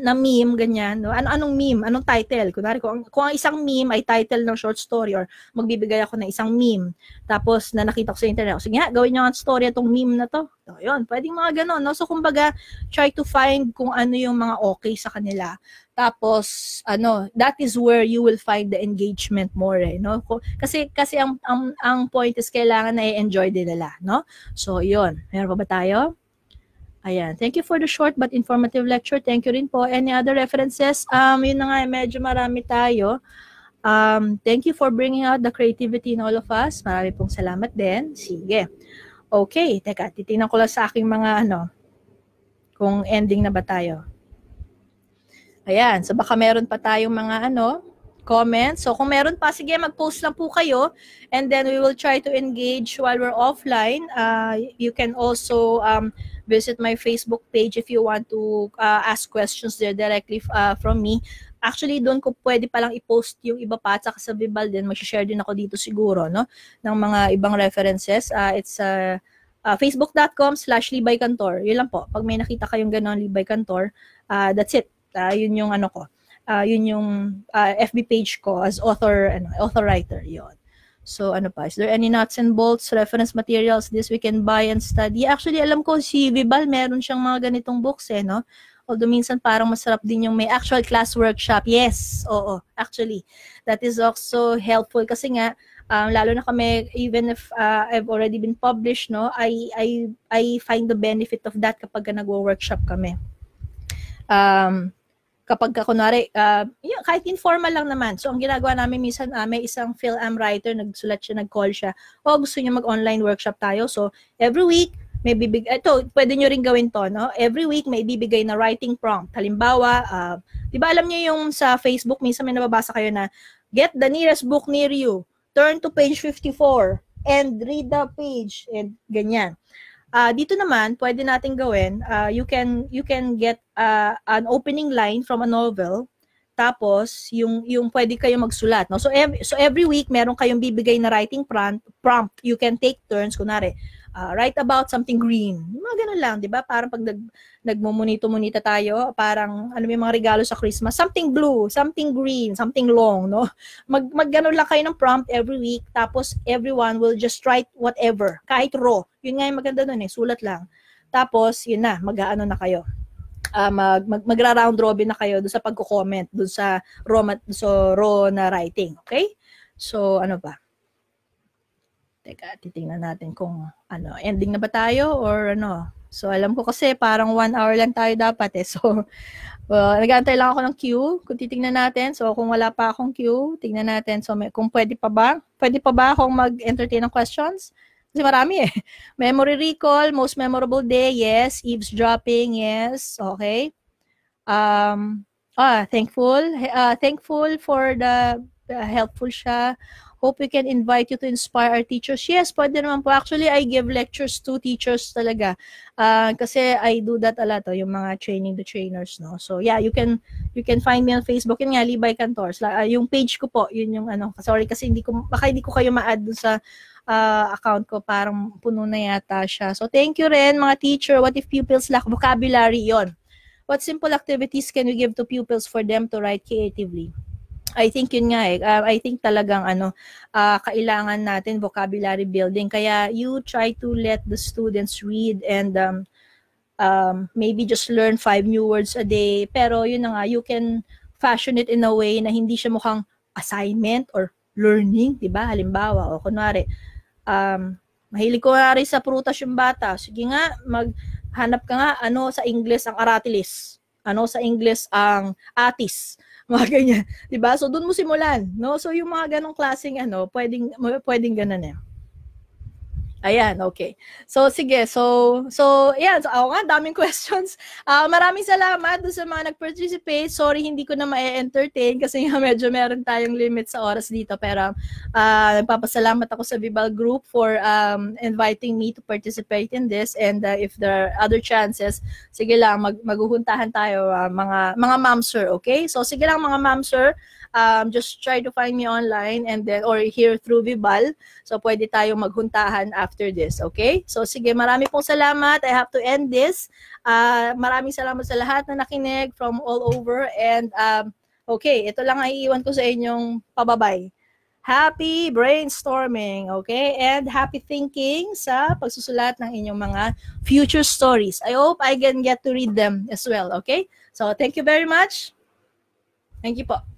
na meme, ganyan, no? Ano, anong meme? Anong title? Kunwari, kung, ang, kung ang isang meme ay title ng short story or magbibigay ako ng isang meme, tapos na nakita ko sa internet, sige nga, gawin nyo ang story itong meme na to. So, yun, pwedeng mga ganon, no? So, kumbaga, try to find kung ano yung mga okay sa kanila. Tapos, ano, that is where you will find the engagement more, eh, no? Kasi, kasi ang, ang, ang point is kailangan na i-enjoy din nila, no? So, yun. Meron pa ba tayo? Ayan. Thank you for the short but informative lecture. Thank you rin po. Any other references? Um, yun na nga, medyo marami tayo. Um, thank you for bringing out the creativity in all of us. Marami pong salamat din. Sige. Okay. Teka, titingnan ko lang sa aking mga ano, kung ending na ba tayo. Ayan. So baka meron pa tayong mga ano, comments. So kung meron pa, sige, mag-post lang po kayo. And then we will try to engage while we're offline. Uh, you can also... Um, visit my Facebook page if you want to uh, ask questions there directly uh, from me. Actually, doon ko pwede palang i-post yung iba pa at saka sa Bibal din. Mag-share din ako dito siguro, no? Ng mga ibang references. Uh, it's uh, uh, facebook.com slash libaykantor. Yun lang po. Pag may nakita kayong ganon, libaykantor, uh, that's it. Uh, yun yung ano ko. Uh, yun yung uh, FB page ko as author, and author writer. Yun. So ano pa, is there any nuts and bolts, reference materials, this we can buy and study? Actually, alam ko si Vival, meron siyang mga ganitong books eh, no? Although minsan parang masarap din yung may actual class workshop. Yes, oo, actually. That is also helpful kasi nga, um, lalo na kami, even if uh, I've already been published, no, I, I, I find the benefit of that kapag nagwo-workshop kami. Um, kapag kunwari, uh, yun, kahit informal lang naman. So, ang ginagawa namin minsan, uh, may isang PhilAm writer, nagsulat siya, nag-call siya, o oh, gusto niya mag-online workshop tayo. So, every week, may bibig ito ah, pwede niyo ring gawin to no every week may bibigay na writing prompt halimbawa uh, di ba alam niyo yung sa Facebook minsan may nababasa kayo na get the nearest book near you turn to page 54 and read the page and ganyan Uh, dito naman, pwede nating gawin, uh, you can you can get uh, an opening line from a novel. Tapos, yung yung pwede kayo magsulat, no? So every, so every week meron kayong bibigay na writing prompt, prompt. You can take turns kunare uh, write about something green. Yung mga ganun lang, 'di ba? Parang pag nag nagmumunito-munita tayo, parang ano may mga regalo sa Christmas, something blue, something green, something long, no? Mag magganun lang kayo ng prompt every week tapos everyone will just write whatever, kahit raw. Yun nga yung maganda doon eh, sulat lang. Tapos yun na, mag-aano na kayo uh, mag, mag magra-round robin na kayo doon sa pagko-comment doon sa raw so raw na writing, okay? So ano ba? Teka, titingnan natin kung ano, ending na ba tayo or ano. So alam ko kasi parang one hour lang tayo dapat eh. So well, nag-aantay lang ako ng queue. Kung titingnan natin, so kung wala pa akong queue, tingnan natin. So may, kung pwede pa ba, pwede pa ba akong mag-entertain ng questions? Kasi marami eh. Memory recall, most memorable day, yes. Eavesdropping, yes. Okay. Um, ah, thankful. Uh, thankful for the uh, helpful siya. Hope we can invite you to inspire our teachers. Yes, pwede naman po. Actually, I give lectures to teachers talaga. Uh, kasi I do that a lot, oh, yung mga training the trainers, no? So, yeah, you can you can find me on Facebook. Yun nga, Libay Cantors. Uh, yung page ko po, yun yung ano. Sorry, kasi hindi ko, baka hindi ko kayo ma-add dun sa uh, account ko. Parang puno na yata siya. So, thank you rin, mga teacher. What if pupils lack vocabulary? Yun. What simple activities can we give to pupils for them to write creatively? I think yun nga eh. Uh, I think talagang ano, uh, kailangan natin vocabulary building. Kaya you try to let the students read and um, um, maybe just learn five new words a day. Pero yun na nga, you can fashion it in a way na hindi siya mukhang assignment or learning, di ba? Halimbawa, o kunwari, um, mahilig ko nga rin sa prutas yung bata. Sige nga, maghanap ka nga ano sa English ang aratilis, ano sa English ang atis mga ganyan. 'Di ba? So doon mo simulan, no? So yung mga ganong klasing ano, pwedeng pwedeng ganun eh. Ayan, okay. So, sige. So, so ayan. So, ako nga, daming questions. Uh, maraming salamat doon sa mga nag-participate. Sorry, hindi ko na ma-entertain kasi nga medyo meron tayong limit sa oras dito. Pero, uh, nagpapasalamat ako sa Vival Group for um, inviting me to participate in this. And uh, if there are other chances, sige lang, mag maguhuntahan tayo uh, mga, mga ma'am sir, okay? So, sige lang mga ma'am sir um, just try to find me online and then or here through Vibal. So pwede tayong maghuntahan after this, okay? So sige, marami pong salamat. I have to end this. Uh, maraming salamat sa lahat na nakinig from all over and um, okay, ito lang ay iiwan ko sa inyong pababay. Happy brainstorming, okay? And happy thinking sa pagsusulat ng inyong mga future stories. I hope I can get to read them as well, okay? So, thank you very much. Thank you po.